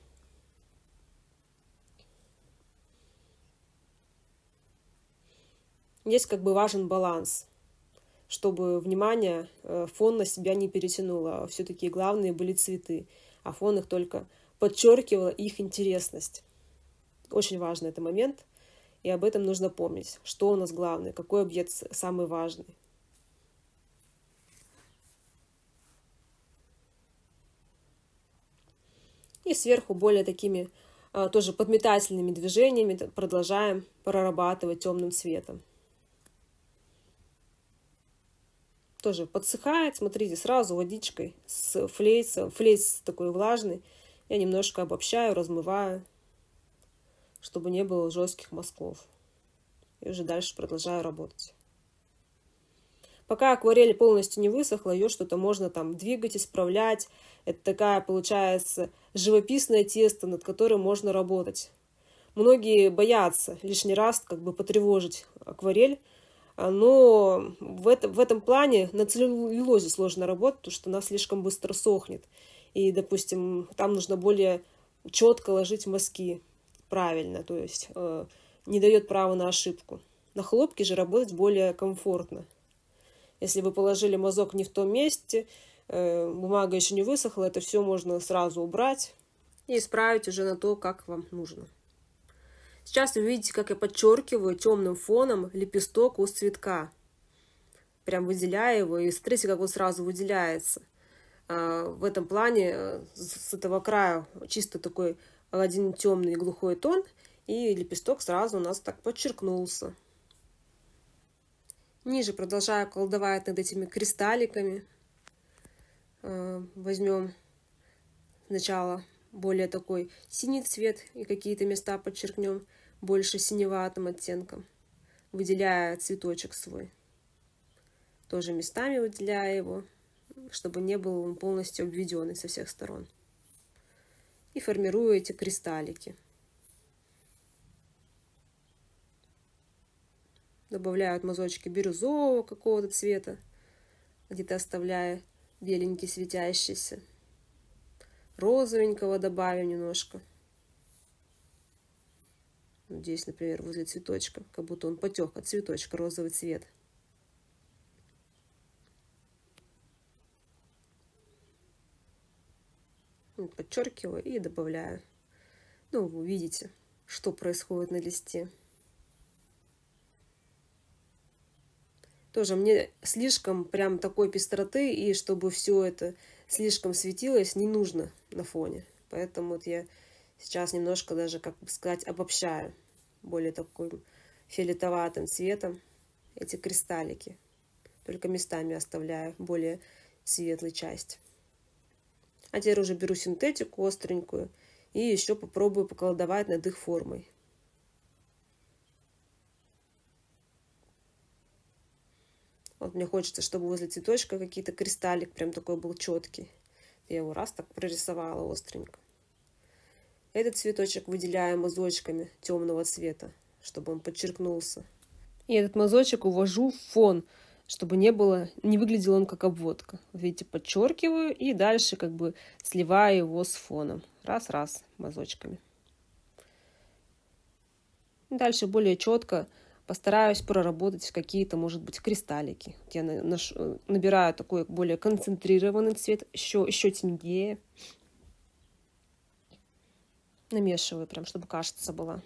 Здесь как бы важен баланс чтобы внимание э, фон на себя не перетянуло. Все-таки главные были цветы, а фон их только подчеркивал их интересность. Очень важный это момент, и об этом нужно помнить. Что у нас главное, какой объект самый важный. И сверху более такими а, тоже подметательными движениями продолжаем прорабатывать темным цветом. тоже подсыхает. Смотрите, сразу водичкой с флейсом. Флейс такой влажный. Я немножко обобщаю, размываю, чтобы не было жестких мазков. И уже дальше продолжаю работать. Пока акварель полностью не высохла, ее что-то можно там двигать, исправлять. Это такая, получается, живописное тесто, над которым можно работать. Многие боятся лишний раз как бы потревожить акварель, оно в, это, в этом плане на целлюлозе сложно работать, потому что она слишком быстро сохнет. И, допустим, там нужно более четко ложить мазки правильно, то есть э, не дает права на ошибку. На хлопке же работать более комфортно. Если вы положили мазок не в том месте, э, бумага еще не высохла, это все можно сразу убрать и исправить уже на то, как вам нужно. Сейчас вы видите, как я подчеркиваю темным фоном лепесток у цветка. Прям выделяя его, и смотрите, как он сразу выделяется. А, в этом плане э, с этого края чисто такой один темный глухой тон, и лепесток сразу у нас так подчеркнулся. Ниже продолжаю колдовать над этими кристалликами. А, возьмем сначала более такой синий цвет и какие-то места подчеркнем больше синеватым оттенком, выделяя цветочек свой. Тоже местами выделяя его, чтобы не был он полностью обведенный со всех сторон. И формирую эти кристаллики. Добавляю мазочки бирюзового какого-то цвета, где-то оставляя беленький светящийся. Розовенького добавим немножко – здесь, например, возле цветочка, как будто он потек от а цветочка, розовый цвет. Вот подчеркиваю и добавляю. Ну, вы видите, что происходит на листе. Тоже мне слишком прям такой пестроты, и чтобы все это слишком светилось, не нужно на фоне. Поэтому вот я сейчас немножко даже, как бы сказать, обобщаю более таким фиолетоватым цветом эти кристаллики. Только местами оставляю более светлую часть. А теперь уже беру синтетику остренькую и еще попробую поколдовать над их формой. Вот мне хочется, чтобы возле цветочка какие-то кристаллик прям такой был четкий. Я его раз так прорисовала остренько. Этот цветочек выделяем мазочками темного цвета, чтобы он подчеркнулся. И этот мазочек увожу в фон, чтобы не было, не выглядел он как обводка. видите, подчеркиваю и дальше как бы сливаю его с фоном. Раз-раз мазочками. Дальше более четко постараюсь проработать какие-то, может быть, кристаллики. Я э, набираю такой более концентрированный цвет, еще, еще темнее намешиваю, прям чтобы кашица была.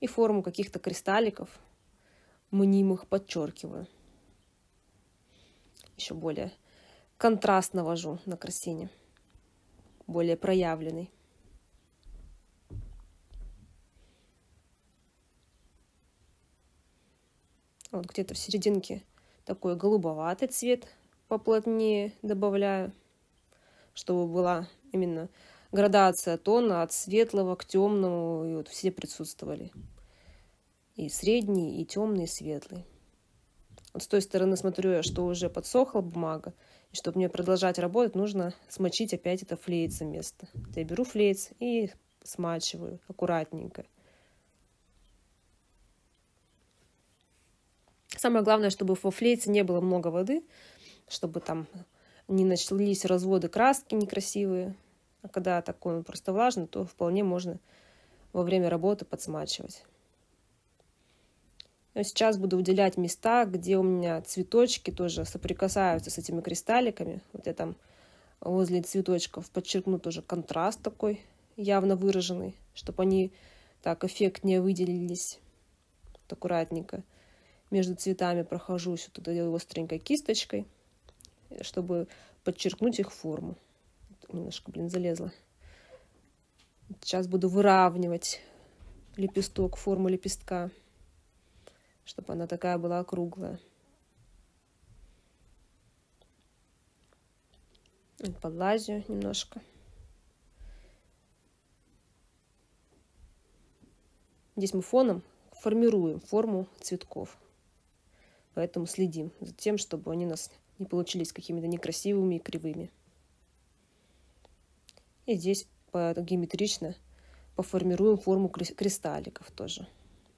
И форму каких-то кристалликов мнимых подчеркиваю. Еще более контраст навожу на красине, более проявленный. А вот где-то в серединке такой голубоватый цвет поплотнее добавляю, чтобы была именно градация тона от светлого к темному, и вот все присутствовали. И средний, и темный, и светлый. Вот с той стороны смотрю я, что уже подсохла бумага, и чтобы мне продолжать работать, нужно смочить опять это флейцем место. Вот я беру флейц и смачиваю аккуратненько. Самое главное, чтобы во флейце не было много воды, чтобы там не начались разводы краски некрасивые. А когда такой он просто влажный, то вполне можно во время работы подсмачивать. Но ну, сейчас буду уделять места, где у меня цветочки тоже соприкасаются с этими кристалликами. Вот я там возле цветочков подчеркну тоже контраст такой явно выраженный, чтобы они так эффектнее выделились. Вот аккуратненько между цветами прохожусь вот этой остренькой кисточкой, чтобы подчеркнуть их форму немножко, блин, залезла. Сейчас буду выравнивать лепесток, форму лепестка, чтобы она такая была округлая. Подлазю немножко. Здесь мы фоном формируем форму цветков. Поэтому следим за тем, чтобы они у нас не получились какими-то некрасивыми и кривыми. И здесь геометрично поформируем форму кристалликов тоже.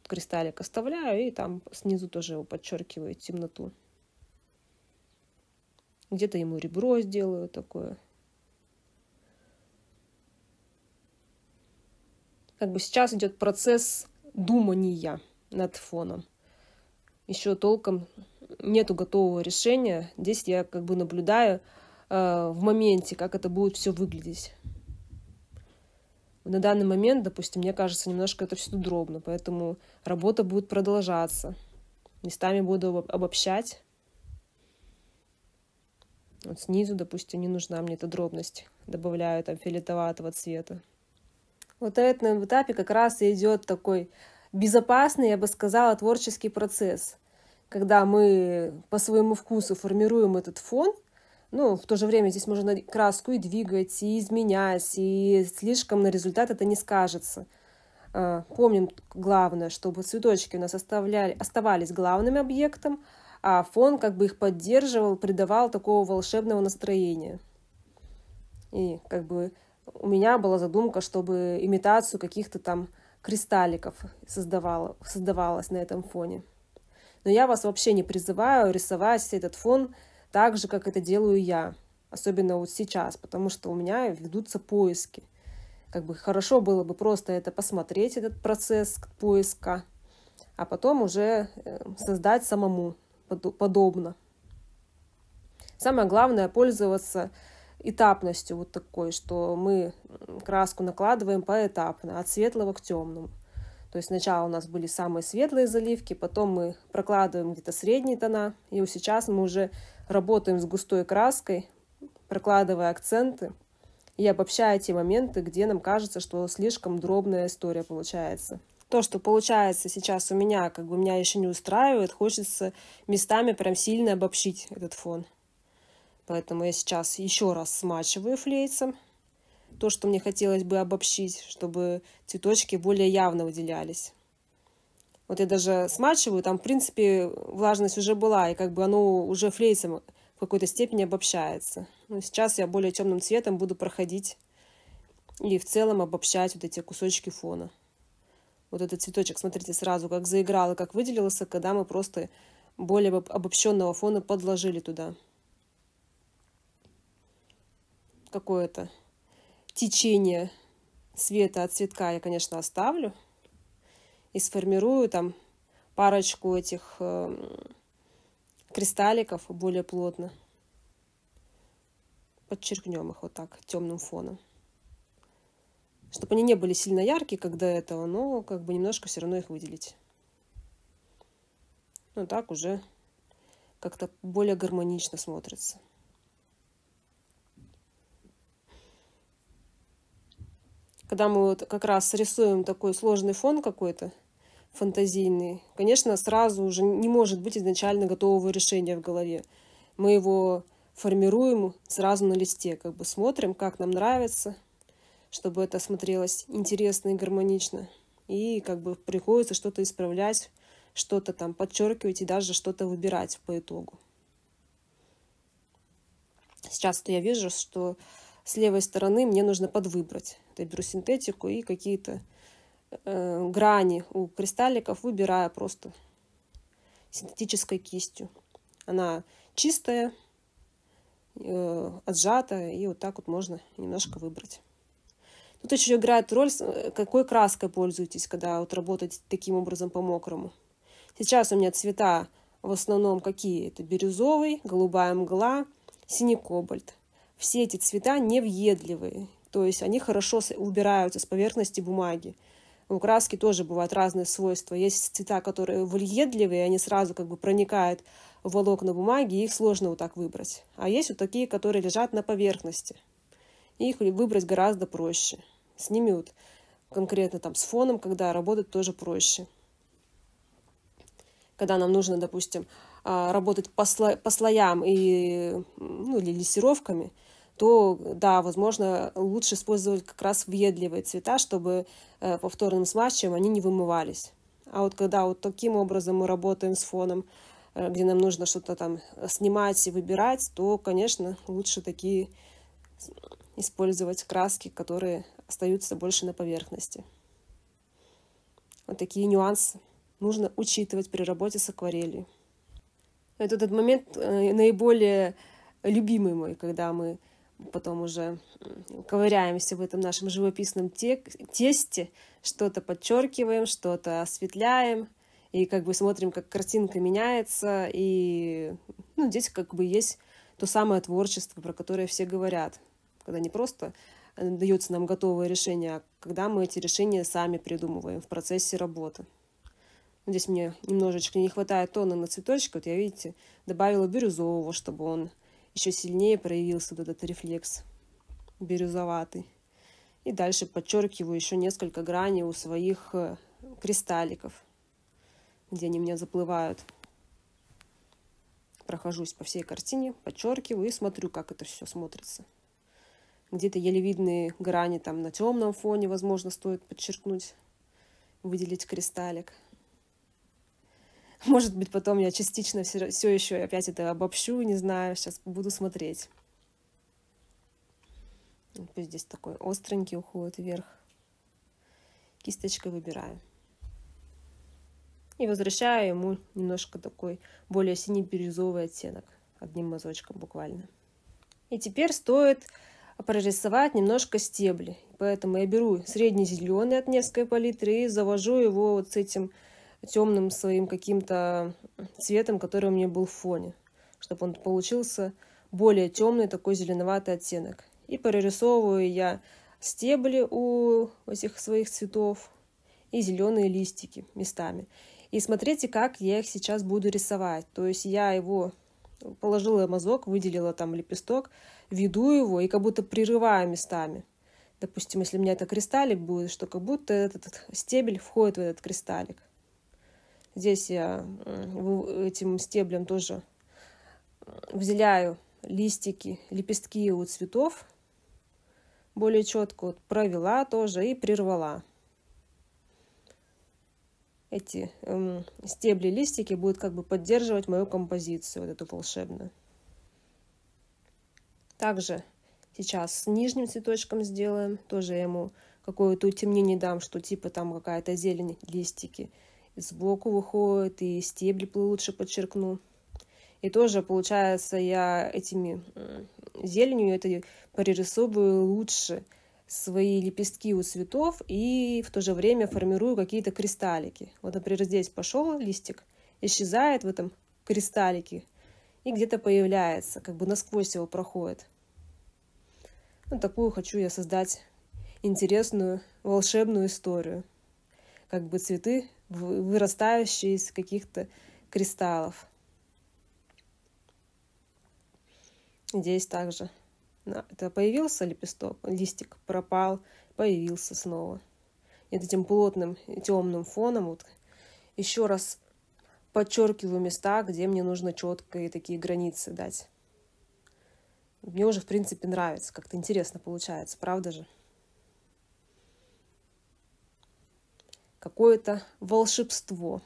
Кристаллик оставляю и там снизу тоже его подчеркиваю темноту. Где-то ему ребро сделаю такое. Как бы сейчас идет процесс думания над фоном. Еще толком нету готового решения. Здесь я как бы наблюдаю э, в моменте, как это будет все выглядеть на данный момент, допустим, мне кажется, немножко это все дробно, поэтому работа будет продолжаться. Местами буду обобщать. Вот снизу, допустим, не нужна мне эта дробность. Добавляю там фиолетоватого цвета. Вот на этом этапе как раз и идет такой безопасный, я бы сказала, творческий процесс, когда мы по своему вкусу формируем этот фон, ну, в то же время здесь можно краску и двигать, и изменять, и слишком на результат это не скажется. А, помним главное, чтобы цветочки у нас оставляли, оставались главным объектом, а фон как бы их поддерживал, придавал такого волшебного настроения. И как бы у меня была задумка, чтобы имитацию каких-то там кристалликов создавала, создавалась на этом фоне. Но я вас вообще не призываю рисовать этот фон так же, как это делаю я, особенно вот сейчас, потому что у меня ведутся поиски. Как бы хорошо было бы просто это посмотреть, этот процесс поиска, а потом уже э, создать самому подобно. Самое главное пользоваться этапностью вот такой, что мы краску накладываем поэтапно, от светлого к темному. То есть сначала у нас были самые светлые заливки, потом мы прокладываем где-то средние тона, и вот сейчас мы уже Работаем с густой краской, прокладывая акценты и обобщая те моменты, где нам кажется, что слишком дробная история получается. То, что получается сейчас у меня, как бы меня еще не устраивает, хочется местами прям сильно обобщить этот фон. Поэтому я сейчас еще раз смачиваю флейцем то, что мне хотелось бы обобщить, чтобы цветочки более явно выделялись. Вот я даже смачиваю, там, в принципе, влажность уже была, и как бы оно уже флейсом в какой-то степени обобщается. Но ну, сейчас я более темным цветом буду проходить и в целом обобщать вот эти кусочки фона. Вот этот цветочек, смотрите, сразу как заиграл и как выделился, когда мы просто более обобщенного фона подложили туда. Какое-то течение света от цветка я, конечно, оставлю и сформирую там парочку этих эм, кристалликов более плотно. Подчеркнем их вот так темным фоном. Чтобы они не были сильно яркие, как до этого, но как бы немножко все равно их выделить. Ну так уже как-то более гармонично смотрится. Когда мы вот как раз рисуем такой сложный фон какой-то, фантазийный. Конечно, сразу уже не может быть изначально готового решения в голове. Мы его формируем сразу на листе, как бы смотрим, как нам нравится, чтобы это смотрелось интересно и гармонично. И как бы приходится что-то исправлять, что-то там подчеркивать и даже что-то выбирать по итогу. Сейчас я вижу, что с левой стороны мне нужно подвыбрать. Я беру синтетику и какие-то э, грани у кристалликов выбирая просто синтетической кистью. Она чистая, э, отжатая, и вот так вот можно немножко выбрать. Тут еще играет роль, э, какой краской пользуетесь, когда вот работаете таким образом по мокрому. Сейчас у меня цвета в основном какие? Это бирюзовый, голубая мгла, синий кобальт. Все эти цвета невъедливые, то есть они хорошо убираются с поверхности бумаги. У краски тоже бывают разные свойства. Есть цвета, которые вольедливые, они сразу как бы проникают в волокна бумаги, и их сложно вот так выбрать. А есть вот такие, которые лежат на поверхности. Их выбрать гораздо проще. С ними вот конкретно там с фоном, когда работать тоже проще. Когда нам нужно, допустим, а, работать по, сло... по слоям и, ну, или лессировками – то да, возможно, лучше использовать как раз въедливые цвета, чтобы повторным э, смачем они не вымывались. А вот когда вот таким образом мы работаем с фоном, э, где нам нужно что-то там снимать и выбирать, то, конечно, лучше такие использовать краски, которые остаются больше на поверхности. Вот такие нюансы нужно учитывать при работе с акварелью. Это тот момент э, наиболее любимый мой, когда мы потом уже ковыряемся в этом нашем живописном тек- тесте, что-то подчеркиваем, что-то осветляем, и как бы смотрим, как картинка меняется, и ну, здесь как бы есть то самое творчество, про которое все говорят, когда не просто э, дается нам готовое решение, а когда мы эти решения сами придумываем в процессе работы. Здесь мне немножечко не хватает тона на цветочек. Вот я, видите, добавила бирюзового, чтобы он еще сильнее проявился вот этот рефлекс бирюзоватый. И дальше подчеркиваю еще несколько граней у своих э, кристалликов, где они у меня заплывают. Прохожусь по всей картине, подчеркиваю и смотрю, как это все смотрится. Где-то еле видные грани там на темном фоне, возможно, стоит подчеркнуть, выделить кристаллик – может быть, потом я частично все, все еще опять это обобщу, не знаю, сейчас буду смотреть. Вот здесь такой остренький уходит вверх. Кисточкой выбираю. И возвращаю ему немножко такой более синий-бирюзовый оттенок. Одним мазочком буквально. И теперь стоит прорисовать немножко стебли. Поэтому я беру средний зеленый от Невской палитры и завожу его вот с этим темным своим каким-то цветом, который у меня был в фоне, чтобы он получился более темный такой зеленоватый оттенок. И прорисовываю я стебли у этих своих цветов и зеленые листики местами. И смотрите, как я их сейчас буду рисовать. То есть я его положила мазок, выделила там лепесток, веду его и как будто прерываю местами. Допустим, если у меня это кристаллик будет, что как будто этот стебель входит в этот кристаллик. Здесь я этим стеблем тоже выделяю листики, лепестки у цветов. Более четко вот провела тоже и прервала. Эти эм, стебли, листики будут как бы поддерживать мою композицию, вот эту волшебную. Также сейчас с нижним цветочком сделаем. Тоже я ему какое-то утемнение дам, что типа там какая-то зелень, листики сбоку выходит, и стебли лучше подчеркну. И тоже, получается, я этими зеленью это прорисовываю лучше свои лепестки у цветов и в то же время формирую какие-то кристаллики. Вот, например, здесь пошел листик, исчезает в этом кристаллике и где-то появляется, как бы насквозь его проходит. Ну, такую хочу я создать интересную волшебную историю. Как бы цветы вырастающие из каких-то кристаллов. Здесь также это появился лепесток, листик пропал, появился снова. И этим плотным темным фоном вот еще раз подчеркиваю места, где мне нужно четкие такие границы дать. Мне уже, в принципе, нравится, как-то интересно получается, правда же? какое-то волшебство.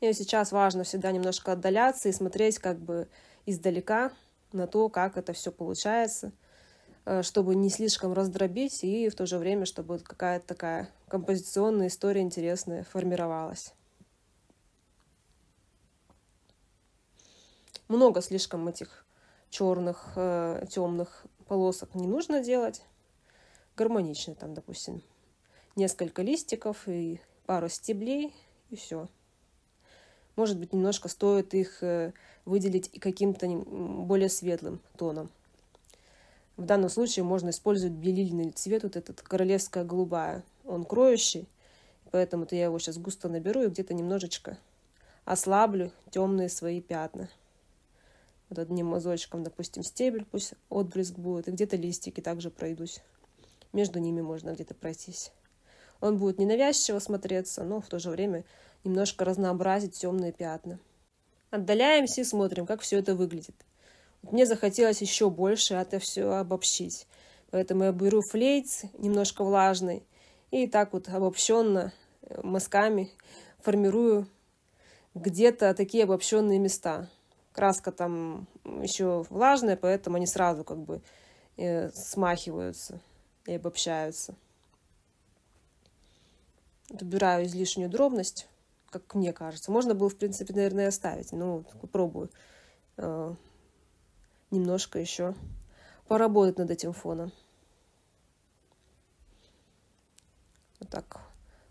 И сейчас важно всегда немножко отдаляться и смотреть как бы издалека на то, как это все получается, э, чтобы не слишком раздробить и в то же время, чтобы какая-то такая композиционная история интересная формировалась. Много слишком этих черных, э, темных полосок не нужно делать. Гармонично там, допустим, несколько листиков и пару стеблей, и все. Может быть, немножко стоит их э, выделить и каким-то более светлым тоном. В данном случае можно использовать белильный цвет, вот этот королевская голубая. Он кроющий, поэтому-то я его сейчас густо наберу и где-то немножечко ослаблю темные свои пятна вот одним мазочком, допустим, стебель, пусть отблеск будет, и где-то листики также пройдусь. Между ними можно где-то пройтись. Он будет ненавязчиво смотреться, но в то же время немножко разнообразить темные пятна. Отдаляемся и смотрим, как все это выглядит. Вот мне захотелось еще больше это все обобщить. Поэтому я беру флейц немножко влажный, и так вот обобщенно э, мазками формирую где-то такие обобщенные места краска там еще влажная, поэтому они сразу как бы э, смахиваются и обобщаются. Убираю излишнюю дробность, как мне кажется. Можно было, в принципе, наверное, оставить. Ну, попробую э, немножко еще поработать над этим фоном. Вот так.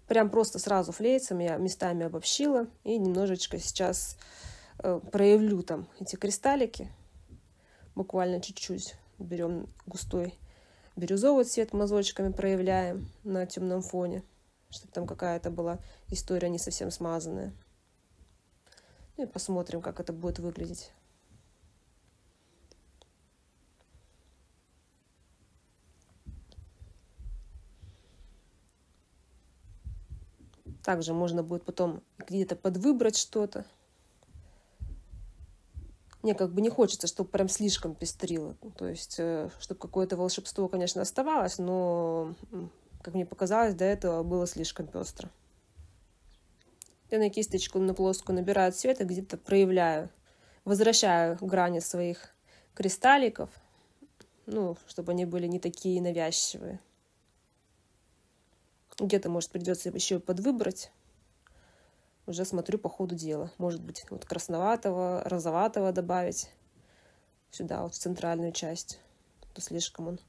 Прям просто сразу флейцем я местами обобщила и немножечко сейчас Э, проявлю там эти кристаллики, буквально чуть-чуть. Берем густой бирюзовый цвет, мазочками проявляем на темном фоне, чтобы там какая-то была история не совсем смазанная. Ну и посмотрим, как это будет выглядеть. Также можно будет потом где-то подвыбрать что-то мне как бы не хочется, чтобы прям слишком пестрило. Ну, то есть, э, чтобы какое-то волшебство, конечно, оставалось, но, как мне показалось, до этого было слишком пестро. Я на кисточку на плоскую набираю цвета, где-то проявляю, возвращаю грани своих кристалликов, ну, чтобы они были не такие навязчивые. Где-то, может, придется еще подвыбрать уже смотрю по ходу дела. Может быть, вот красноватого, розоватого добавить сюда, вот в центральную часть. То слишком он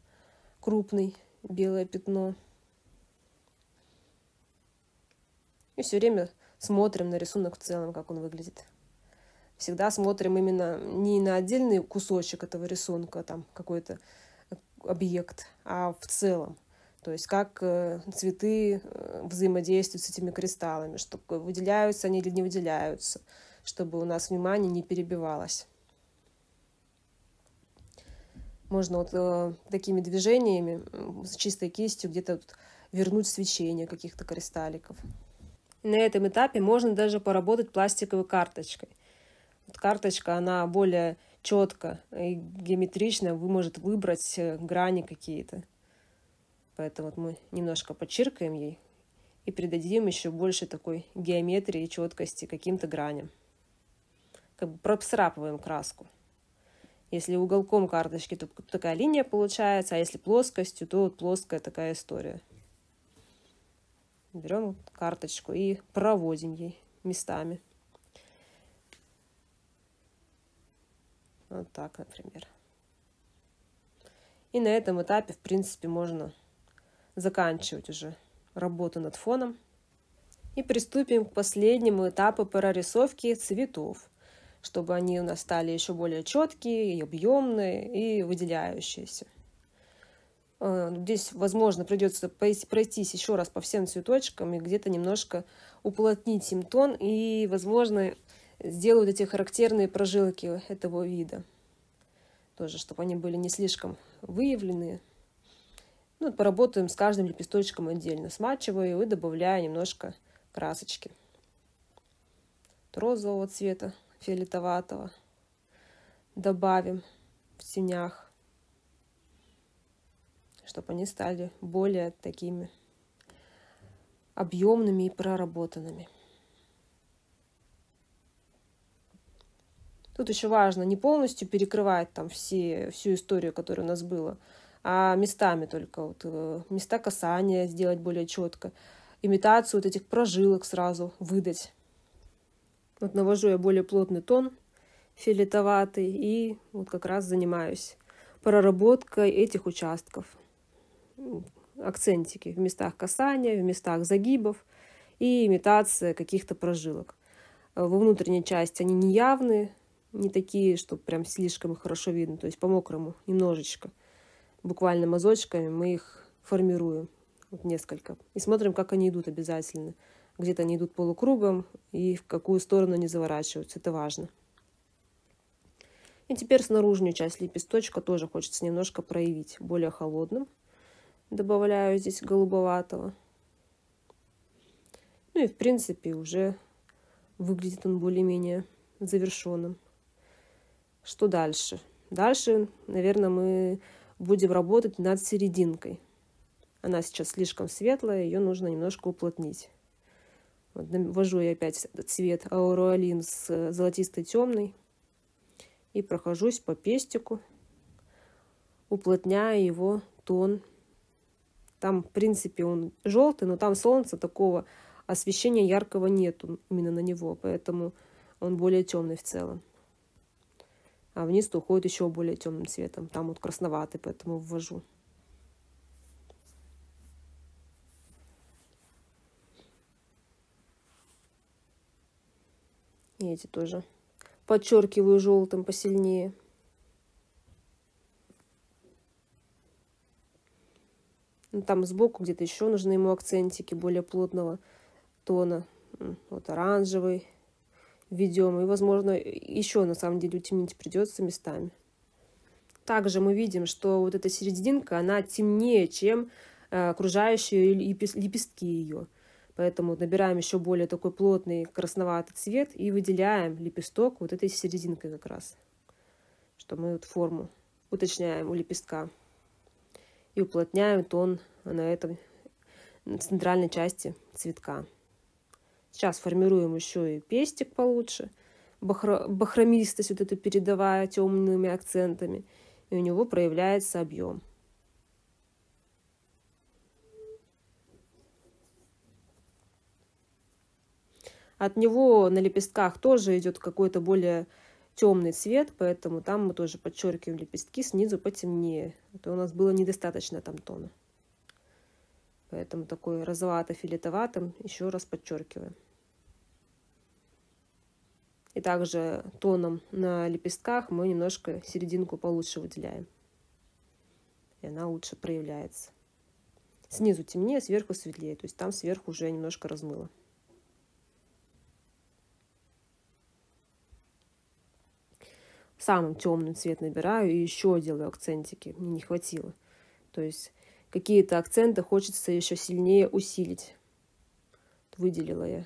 крупный, белое пятно. И все время смотрим на рисунок в целом, как он выглядит. Всегда смотрим именно не на отдельный кусочек этого рисунка, там какой-то э, объект, а в целом то есть как э, цветы э, взаимодействуют с этими кристаллами, что э, выделяются они или не выделяются, чтобы у нас внимание не перебивалось. Можно вот э, такими движениями с чистой кистью где-то вот вернуть свечение каких-то кристалликов. На этом этапе можно даже поработать пластиковой карточкой. Вот карточка, она более четко и геометрично вы может выбрать грани какие-то. Поэтому мы немножко подчеркаем ей и придадим еще больше такой геометрии и четкости каким-то граням. Как бы процарапываем краску. Если уголком карточки, то такая линия получается, а если плоскостью, то вот плоская такая история. Берем карточку и проводим ей местами. Вот так, например. И на этом этапе, в принципе, можно заканчивать уже работу над фоном. И приступим к последнему этапу прорисовки цветов, чтобы они у нас стали еще более четкие, объемные и выделяющиеся. Э, здесь, возможно, придется пройтись еще раз по всем цветочкам и где-то немножко уплотнить им тон и, возможно, сделают эти характерные прожилки этого вида. Тоже, чтобы они были не слишком выявленные. Ну, поработаем с каждым лепесточком отдельно, смачиваю и добавляю немножко красочки. Розового цвета, фиолетоватого. Добавим в тенях, чтобы они стали более такими объемными и проработанными. Тут еще важно не полностью перекрывать там все, всю историю, которая у нас была, а местами только. Вот, э, места касания сделать более четко. Имитацию вот этих прожилок сразу выдать. Вот навожу я более плотный тон, филетоватый, и вот как раз занимаюсь проработкой этих участков. Акцентики в местах касания, в местах загибов и имитация каких-то прожилок. Во внутренней части они не явные, не такие, чтобы прям слишком хорошо видно, то есть по мокрому немножечко – буквально мазочками мы их формируем, вот несколько. И смотрим, как они идут обязательно. Где-то они идут полукругом и в какую сторону они заворачиваются. Это важно. И теперь с наружную часть лепесточка тоже хочется немножко проявить более холодным. Добавляю здесь голубоватого. Ну и в принципе уже выглядит он более-менее завершенным. Что дальше? Дальше, наверное, мы будем работать над серединкой. Она сейчас слишком светлая, ее нужно немножко уплотнить. Вот, ввожу я опять цвет ауруалин с э, золотистой темной и прохожусь по пестику, уплотняя его тон. Там, в принципе, он желтый, но там солнца такого освещения яркого нету именно на него, поэтому он более темный в целом а вниз-то уходит еще более темным цветом. Там вот красноватый, поэтому ввожу. И эти тоже подчеркиваю желтым посильнее. Ну, там сбоку где-то еще нужны ему акцентики более плотного тона. Вот оранжевый, введем, и, возможно, еще на самом деле утемнить придется местами. Также мы видим, что вот эта серединка, она темнее, чем э, окружающие лепестки ее. Поэтому набираем еще более такой плотный красноватый цвет и выделяем лепесток вот этой серединкой как раз, что мы вот форму уточняем у лепестка и уплотняем тон на этом на центральной части цветка. Сейчас формируем еще и пестик получше, бахро, бахромистость вот эту передавая темными акцентами, и у него проявляется объем. От него на лепестках тоже идет какой-то более темный цвет, поэтому там мы тоже подчеркиваем лепестки снизу потемнее. Это а у нас было недостаточно там тона. Поэтому такой розовато-филетоватым еще раз подчеркиваем. И также тоном на лепестках мы немножко серединку получше выделяем. И она лучше проявляется. Снизу темнее, сверху светлее. То есть там сверху уже немножко размыло. Самым темным цвет набираю и еще делаю акцентики. Мне не хватило. То есть какие-то акценты хочется еще сильнее усилить. Выделила я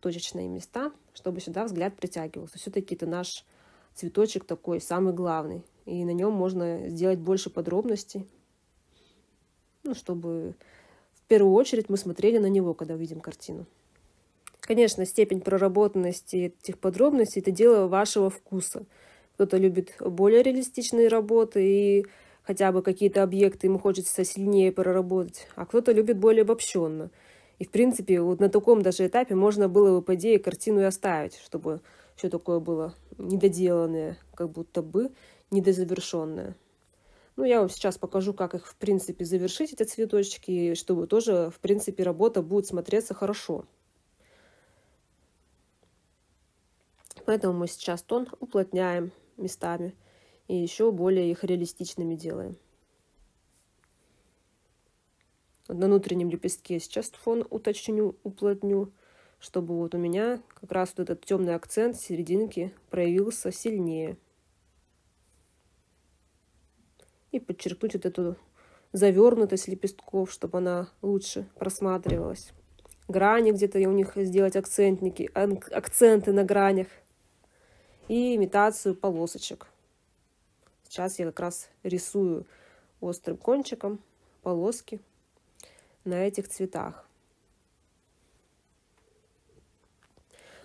точечные места чтобы сюда взгляд притягивался. Все-таки это наш цветочек такой, самый главный. И на нем можно сделать больше подробностей. Ну, чтобы в первую очередь мы смотрели на него, когда видим картину. Конечно, степень проработанности этих подробностей – это дело вашего вкуса. Кто-то любит более реалистичные работы и хотя бы какие-то объекты ему хочется сильнее проработать, а кто-то любит более обобщенно – и, в принципе, вот на таком даже этапе можно было бы, по идее, картину и оставить, чтобы все такое было недоделанное, как будто бы недозавершенное. Ну, я вам сейчас покажу, как их, в принципе, завершить, эти цветочки, чтобы тоже, в принципе, работа будет смотреться хорошо. Поэтому мы сейчас тон уплотняем местами и еще более их реалистичными делаем на внутреннем лепестке. Сейчас фон уточню, уплотню, чтобы вот у меня как раз вот этот темный акцент серединки проявился сильнее. И подчеркнуть вот эту завернутость лепестков, чтобы она лучше просматривалась. Грани где-то у них сделать акцентники, акценты на гранях. И имитацию полосочек. Сейчас я как раз рисую острым кончиком полоски на этих цветах.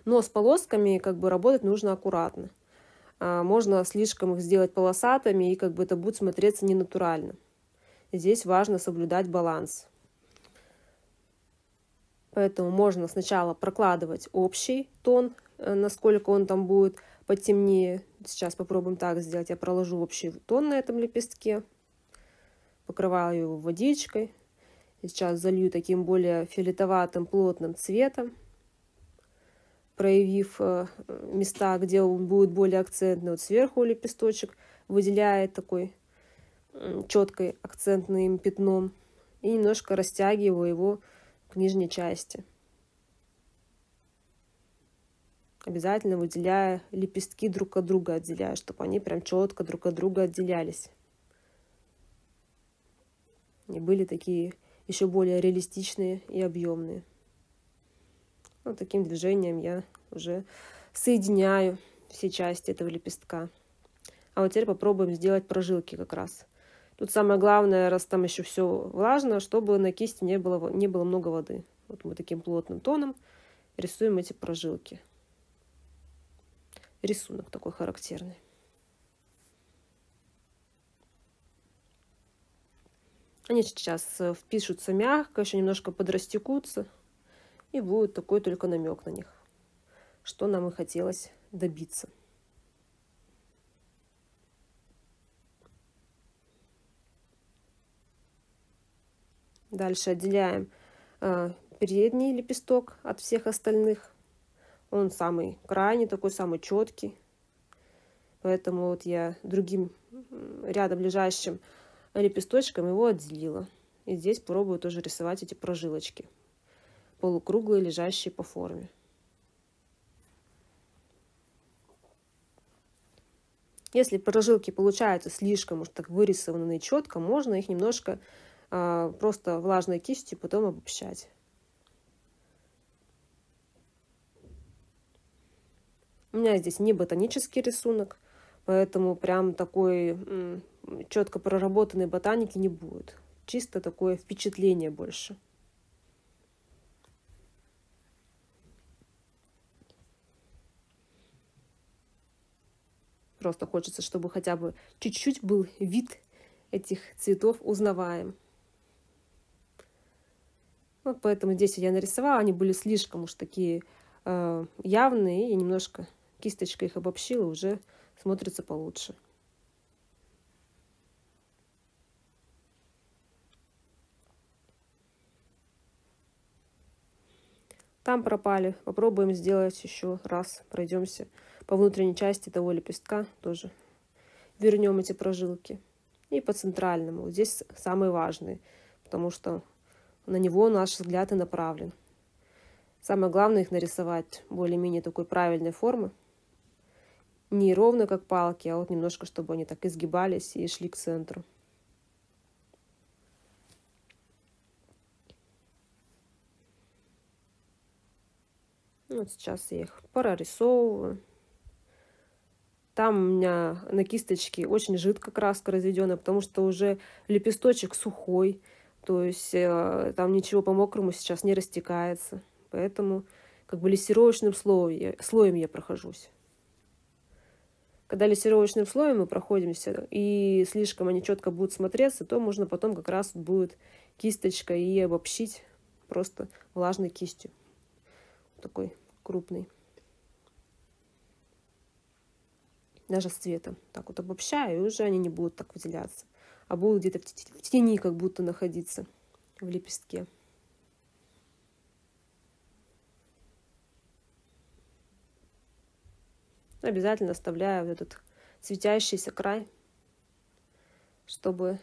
Но с полосками как бы работать нужно аккуратно. А, можно слишком их сделать полосатыми, и как бы это будет смотреться ненатурально. Здесь важно соблюдать баланс. Поэтому можно сначала прокладывать общий тон, э, насколько он там будет потемнее. Сейчас попробуем так сделать. Я проложу общий тон на этом лепестке. Покрываю его водичкой, Сейчас залью таким более фиолетоватым плотным цветом, проявив э, места, где он будет более акцентный. Вот сверху лепесточек выделяет такой четкой акцентным пятном и немножко растягиваю его к нижней части. Обязательно выделяя лепестки друг от друга отделяя, чтобы они прям четко друг от друга отделялись. И были такие еще более реалистичные и объемные. Вот таким движением я уже соединяю все части этого лепестка. А вот теперь попробуем сделать прожилки как раз. Тут самое главное, раз там еще все влажно, чтобы на кисти не было, не было много воды. Вот мы таким плотным тоном рисуем эти прожилки. Рисунок такой характерный. Они сейчас э, впишутся мягко, еще немножко подрастекутся. И будет такой только намек на них, что нам и хотелось добиться. Дальше отделяем э, передний лепесток от всех остальных. Он самый крайний, такой самый четкий. Поэтому вот я другим рядом лежащим лепесточком его отделила. И здесь пробую тоже рисовать эти прожилочки, полукруглые, лежащие по форме. Если прожилки получаются слишком уж так вырисованные четко, можно их немножко э, просто влажной кистью потом обобщать. У меня здесь не ботанический рисунок, поэтому прям такой четко проработанной ботаники не будет. Чисто такое впечатление больше. Просто хочется, чтобы хотя бы чуть-чуть был вид этих цветов узнаваем. Вот поэтому здесь я нарисовала, они были слишком уж такие э, явные, и немножко кисточкой их обобщила, уже смотрится получше. лепесткам пропали. Попробуем сделать еще раз. Пройдемся по внутренней части того лепестка тоже. Вернем эти прожилки. И по центральному. Здесь самый важный, потому что на него наш взгляд и направлен. Самое главное их нарисовать более-менее такой правильной формы. Не ровно, как палки, а вот немножко, чтобы они так изгибались и шли к центру. Вот сейчас я их прорисовываю. Там у меня на кисточке очень жидко краска разведена, потому что уже лепесточек сухой, то есть э, там ничего по мокрому сейчас не растекается. Поэтому как бы лессировочным слоем, слоем я прохожусь. Когда лессировочным слоем мы проходимся, и слишком они четко будут смотреться, то можно потом как раз будет кисточкой и обобщить просто влажной кистью. Такой крупный. Даже с цветом. Так вот обобщаю, и уже они не будут так выделяться. А будут где-то в тени как будто находиться в лепестке. Обязательно оставляю вот этот светящийся край, чтобы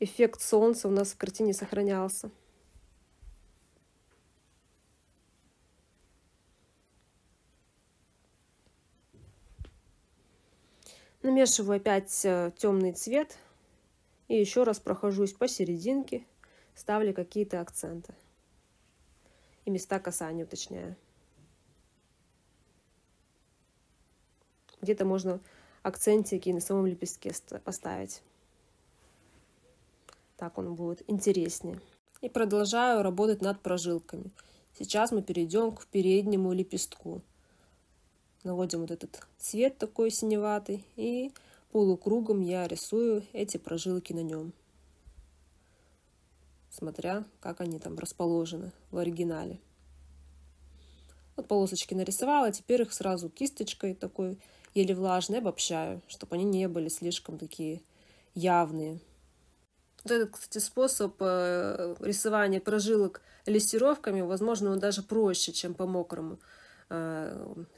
эффект солнца у нас в картине сохранялся. Намешиваю опять э, темный цвет и еще раз прохожусь посерединке, ставлю какие-то акценты и места касания уточняю. Где-то можно акцентики на самом лепестке поставить. Так он будет интереснее. И продолжаю работать над прожилками. Сейчас мы перейдем к переднему лепестку наводим вот этот цвет такой синеватый и полукругом я рисую эти прожилки на нем смотря как они там расположены в оригинале вот полосочки нарисовала теперь их сразу кисточкой такой еле влажной обобщаю чтобы они не были слишком такие явные вот этот, кстати, способ э, рисования прожилок листировками, возможно, он даже проще, чем по мокрому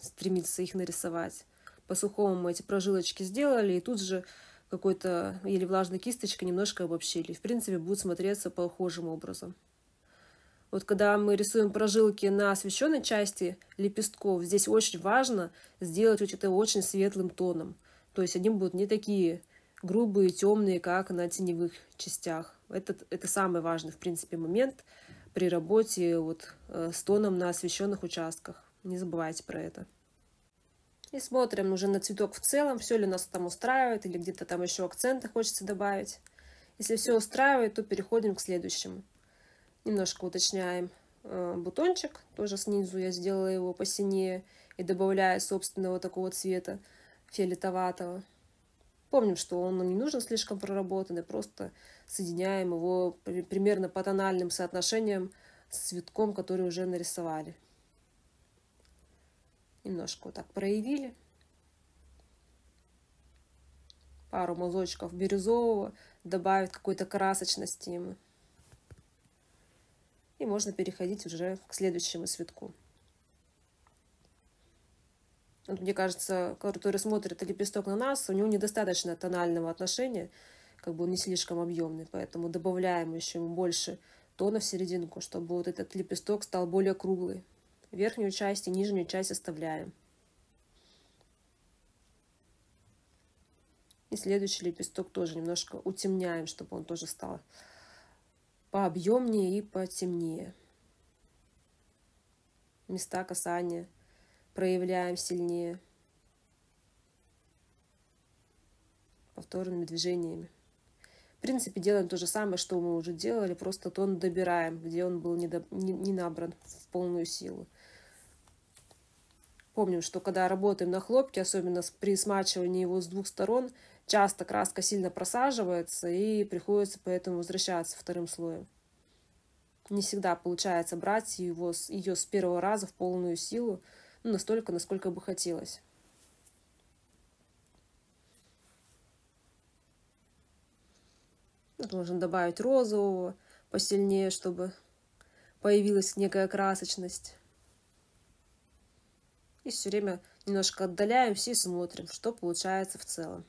стремится их нарисовать. По-сухому мы эти прожилочки сделали, и тут же какой-то или влажной кисточкой немножко обобщили. В принципе, будут смотреться похожим образом. Вот когда мы рисуем прожилки на освещенной части лепестков, здесь очень важно сделать это очень светлым тоном. То есть они будут не такие грубые, темные, как на теневых частях. Это, это самый важный, в принципе, момент при работе вот, э, с тоном на освещенных участках. Не забывайте про это. И смотрим уже на цветок в целом, все ли нас там устраивает, или где-то там еще акцента хочется добавить. Если все устраивает, то переходим к следующему. Немножко уточняем э, бутончик, тоже снизу я сделала его посинее и добавляю собственного такого цвета фиолетоватого. Помним, что он не нужен слишком проработанный, просто соединяем его примерно по тональным соотношениям с цветком, который уже нарисовали. Немножко вот так проявили. Пару мазочков бирюзового добавит какой-то красочности ему. И можно переходить уже к следующему цветку. Вот мне кажется, который смотрит лепесток на нас, у него недостаточно тонального отношения, как бы он не слишком объемный, поэтому добавляем еще ему больше тона в серединку, чтобы вот этот лепесток стал более круглый верхнюю часть и нижнюю часть оставляем. И следующий лепесток тоже немножко утемняем, чтобы он тоже стал пообъемнее и потемнее. Места касания проявляем сильнее повторными движениями. В принципе, делаем то же самое, что мы уже делали, просто тон добираем, где он был не, до... не, не набран в полную силу. Помним, что когда работаем на хлопке, особенно при смачивании его с двух сторон, часто краска сильно просаживается и приходится поэтому возвращаться вторым слоем. Не всегда получается брать его, ее с первого раза в полную силу, ну, настолько, насколько бы хотелось. Вот можно добавить розового посильнее, чтобы появилась некая красочность. И все время немножко отдаляемся и смотрим, что получается в целом.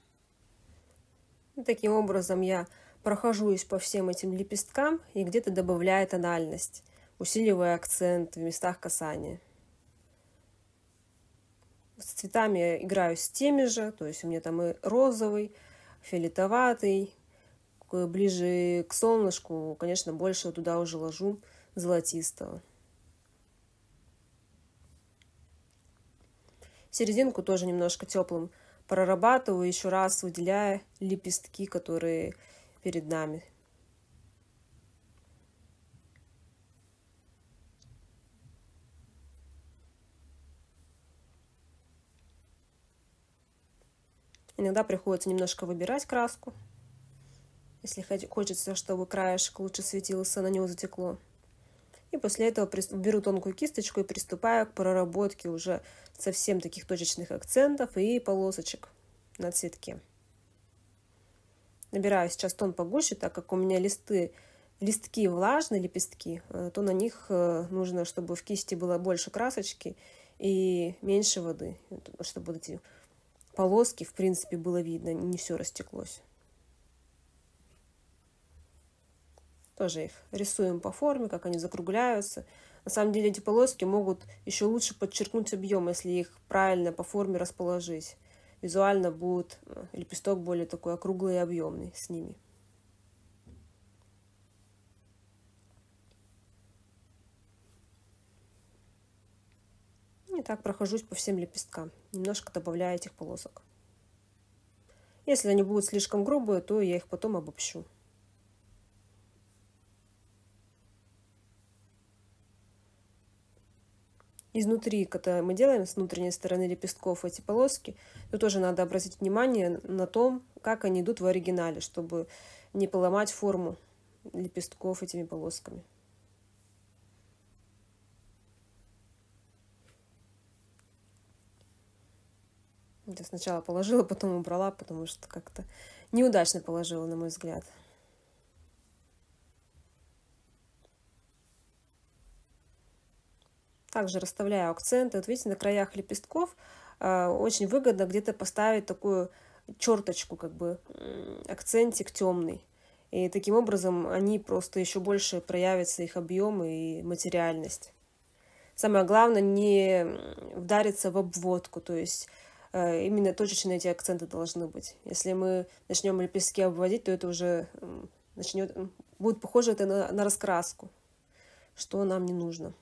И таким образом я прохожусь по всем этим лепесткам и где-то добавляю тональность, усиливая акцент в местах касания. С цветами я играю с теми же, то есть у меня там и розовый, фиолетоватый, ближе к солнышку, конечно, больше туда уже ложу золотистого. Серединку тоже немножко теплым прорабатываю, еще раз выделяя лепестки, которые перед нами. Иногда приходится немножко выбирать краску если хочется, чтобы краешек лучше светился, на него затекло. И после этого беру тонкую кисточку и приступаю к проработке уже совсем таких точечных акцентов и полосочек на цветке. Набираю сейчас тон погуще, так как у меня листы, листки влажные, лепестки, э, то на них э, нужно, чтобы в кисти было больше красочки и меньше воды, чтобы эти полоски, в принципе, было видно, не все растеклось. Тоже их рисуем по форме, как они закругляются. На самом деле эти полоски могут еще лучше подчеркнуть объем, если их правильно по форме расположить. Визуально будет э, лепесток более такой округлый и объемный с ними. И так прохожусь по всем лепесткам, немножко добавляя этих полосок. Если они будут слишком грубые, то я их потом обобщу. изнутри, когда мы делаем с внутренней стороны лепестков эти полоски, то тоже надо обратить внимание на том, как они идут в оригинале, чтобы не поломать форму лепестков этими полосками. Я сначала положила, потом убрала, потому что как-то неудачно положила, на мой взгляд. Также расставляю акценты. Вот видите, на краях лепестков э, очень выгодно где-то поставить такую черточку, как бы акцентик темный. И таким образом они просто еще больше проявятся, их объем и материальность. Самое главное, не вдариться в обводку, то есть э, именно точечные эти акценты должны быть. Если мы начнем лепестки обводить, то это уже начнет, будет похоже это на, на раскраску, что нам не нужно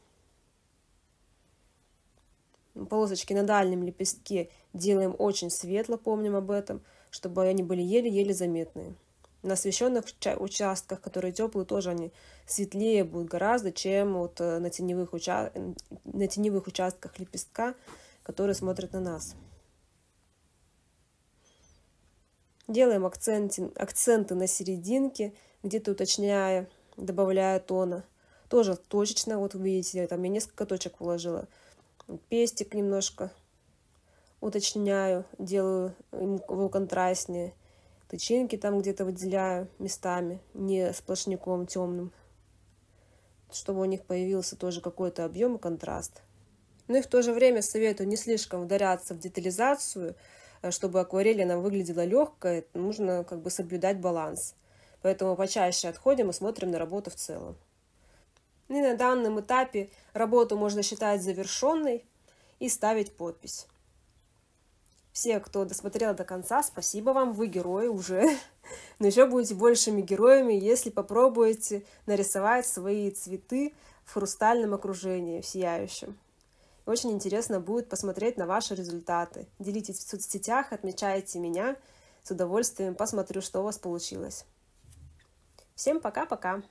полосочки на дальнем лепестке делаем очень светло, помним об этом, чтобы они были еле-еле заметные. На освещенных участках, которые теплые, тоже они светлее будут гораздо, чем вот э, на теневых, уча... на теневых участках лепестка, которые смотрят на нас. Делаем акценты, акценты на серединке, где-то уточняя, добавляя тона. Тоже точечно, вот вы видите, там я несколько точек вложила – пестик немножко уточняю, делаю его контрастнее. Тычинки там где-то выделяю местами, не сплошняком темным, чтобы у них появился тоже какой-то объем и контраст. Ну и в то же время советую не слишком ударяться в детализацию, э, чтобы акварель она выглядела легкой, нужно как бы соблюдать баланс. Поэтому почаще отходим и смотрим на работу в целом. Ну и на данном этапе работу можно считать завершенной и ставить подпись. Все, кто досмотрел до конца, спасибо вам, вы герои уже. [laughs] Но еще будете большими героями, если попробуете нарисовать свои цветы в хрустальном окружении, в сияющем. Очень интересно будет посмотреть на ваши результаты. Делитесь в соцсетях, отмечайте меня. С удовольствием посмотрю, что у вас получилось. Всем пока-пока!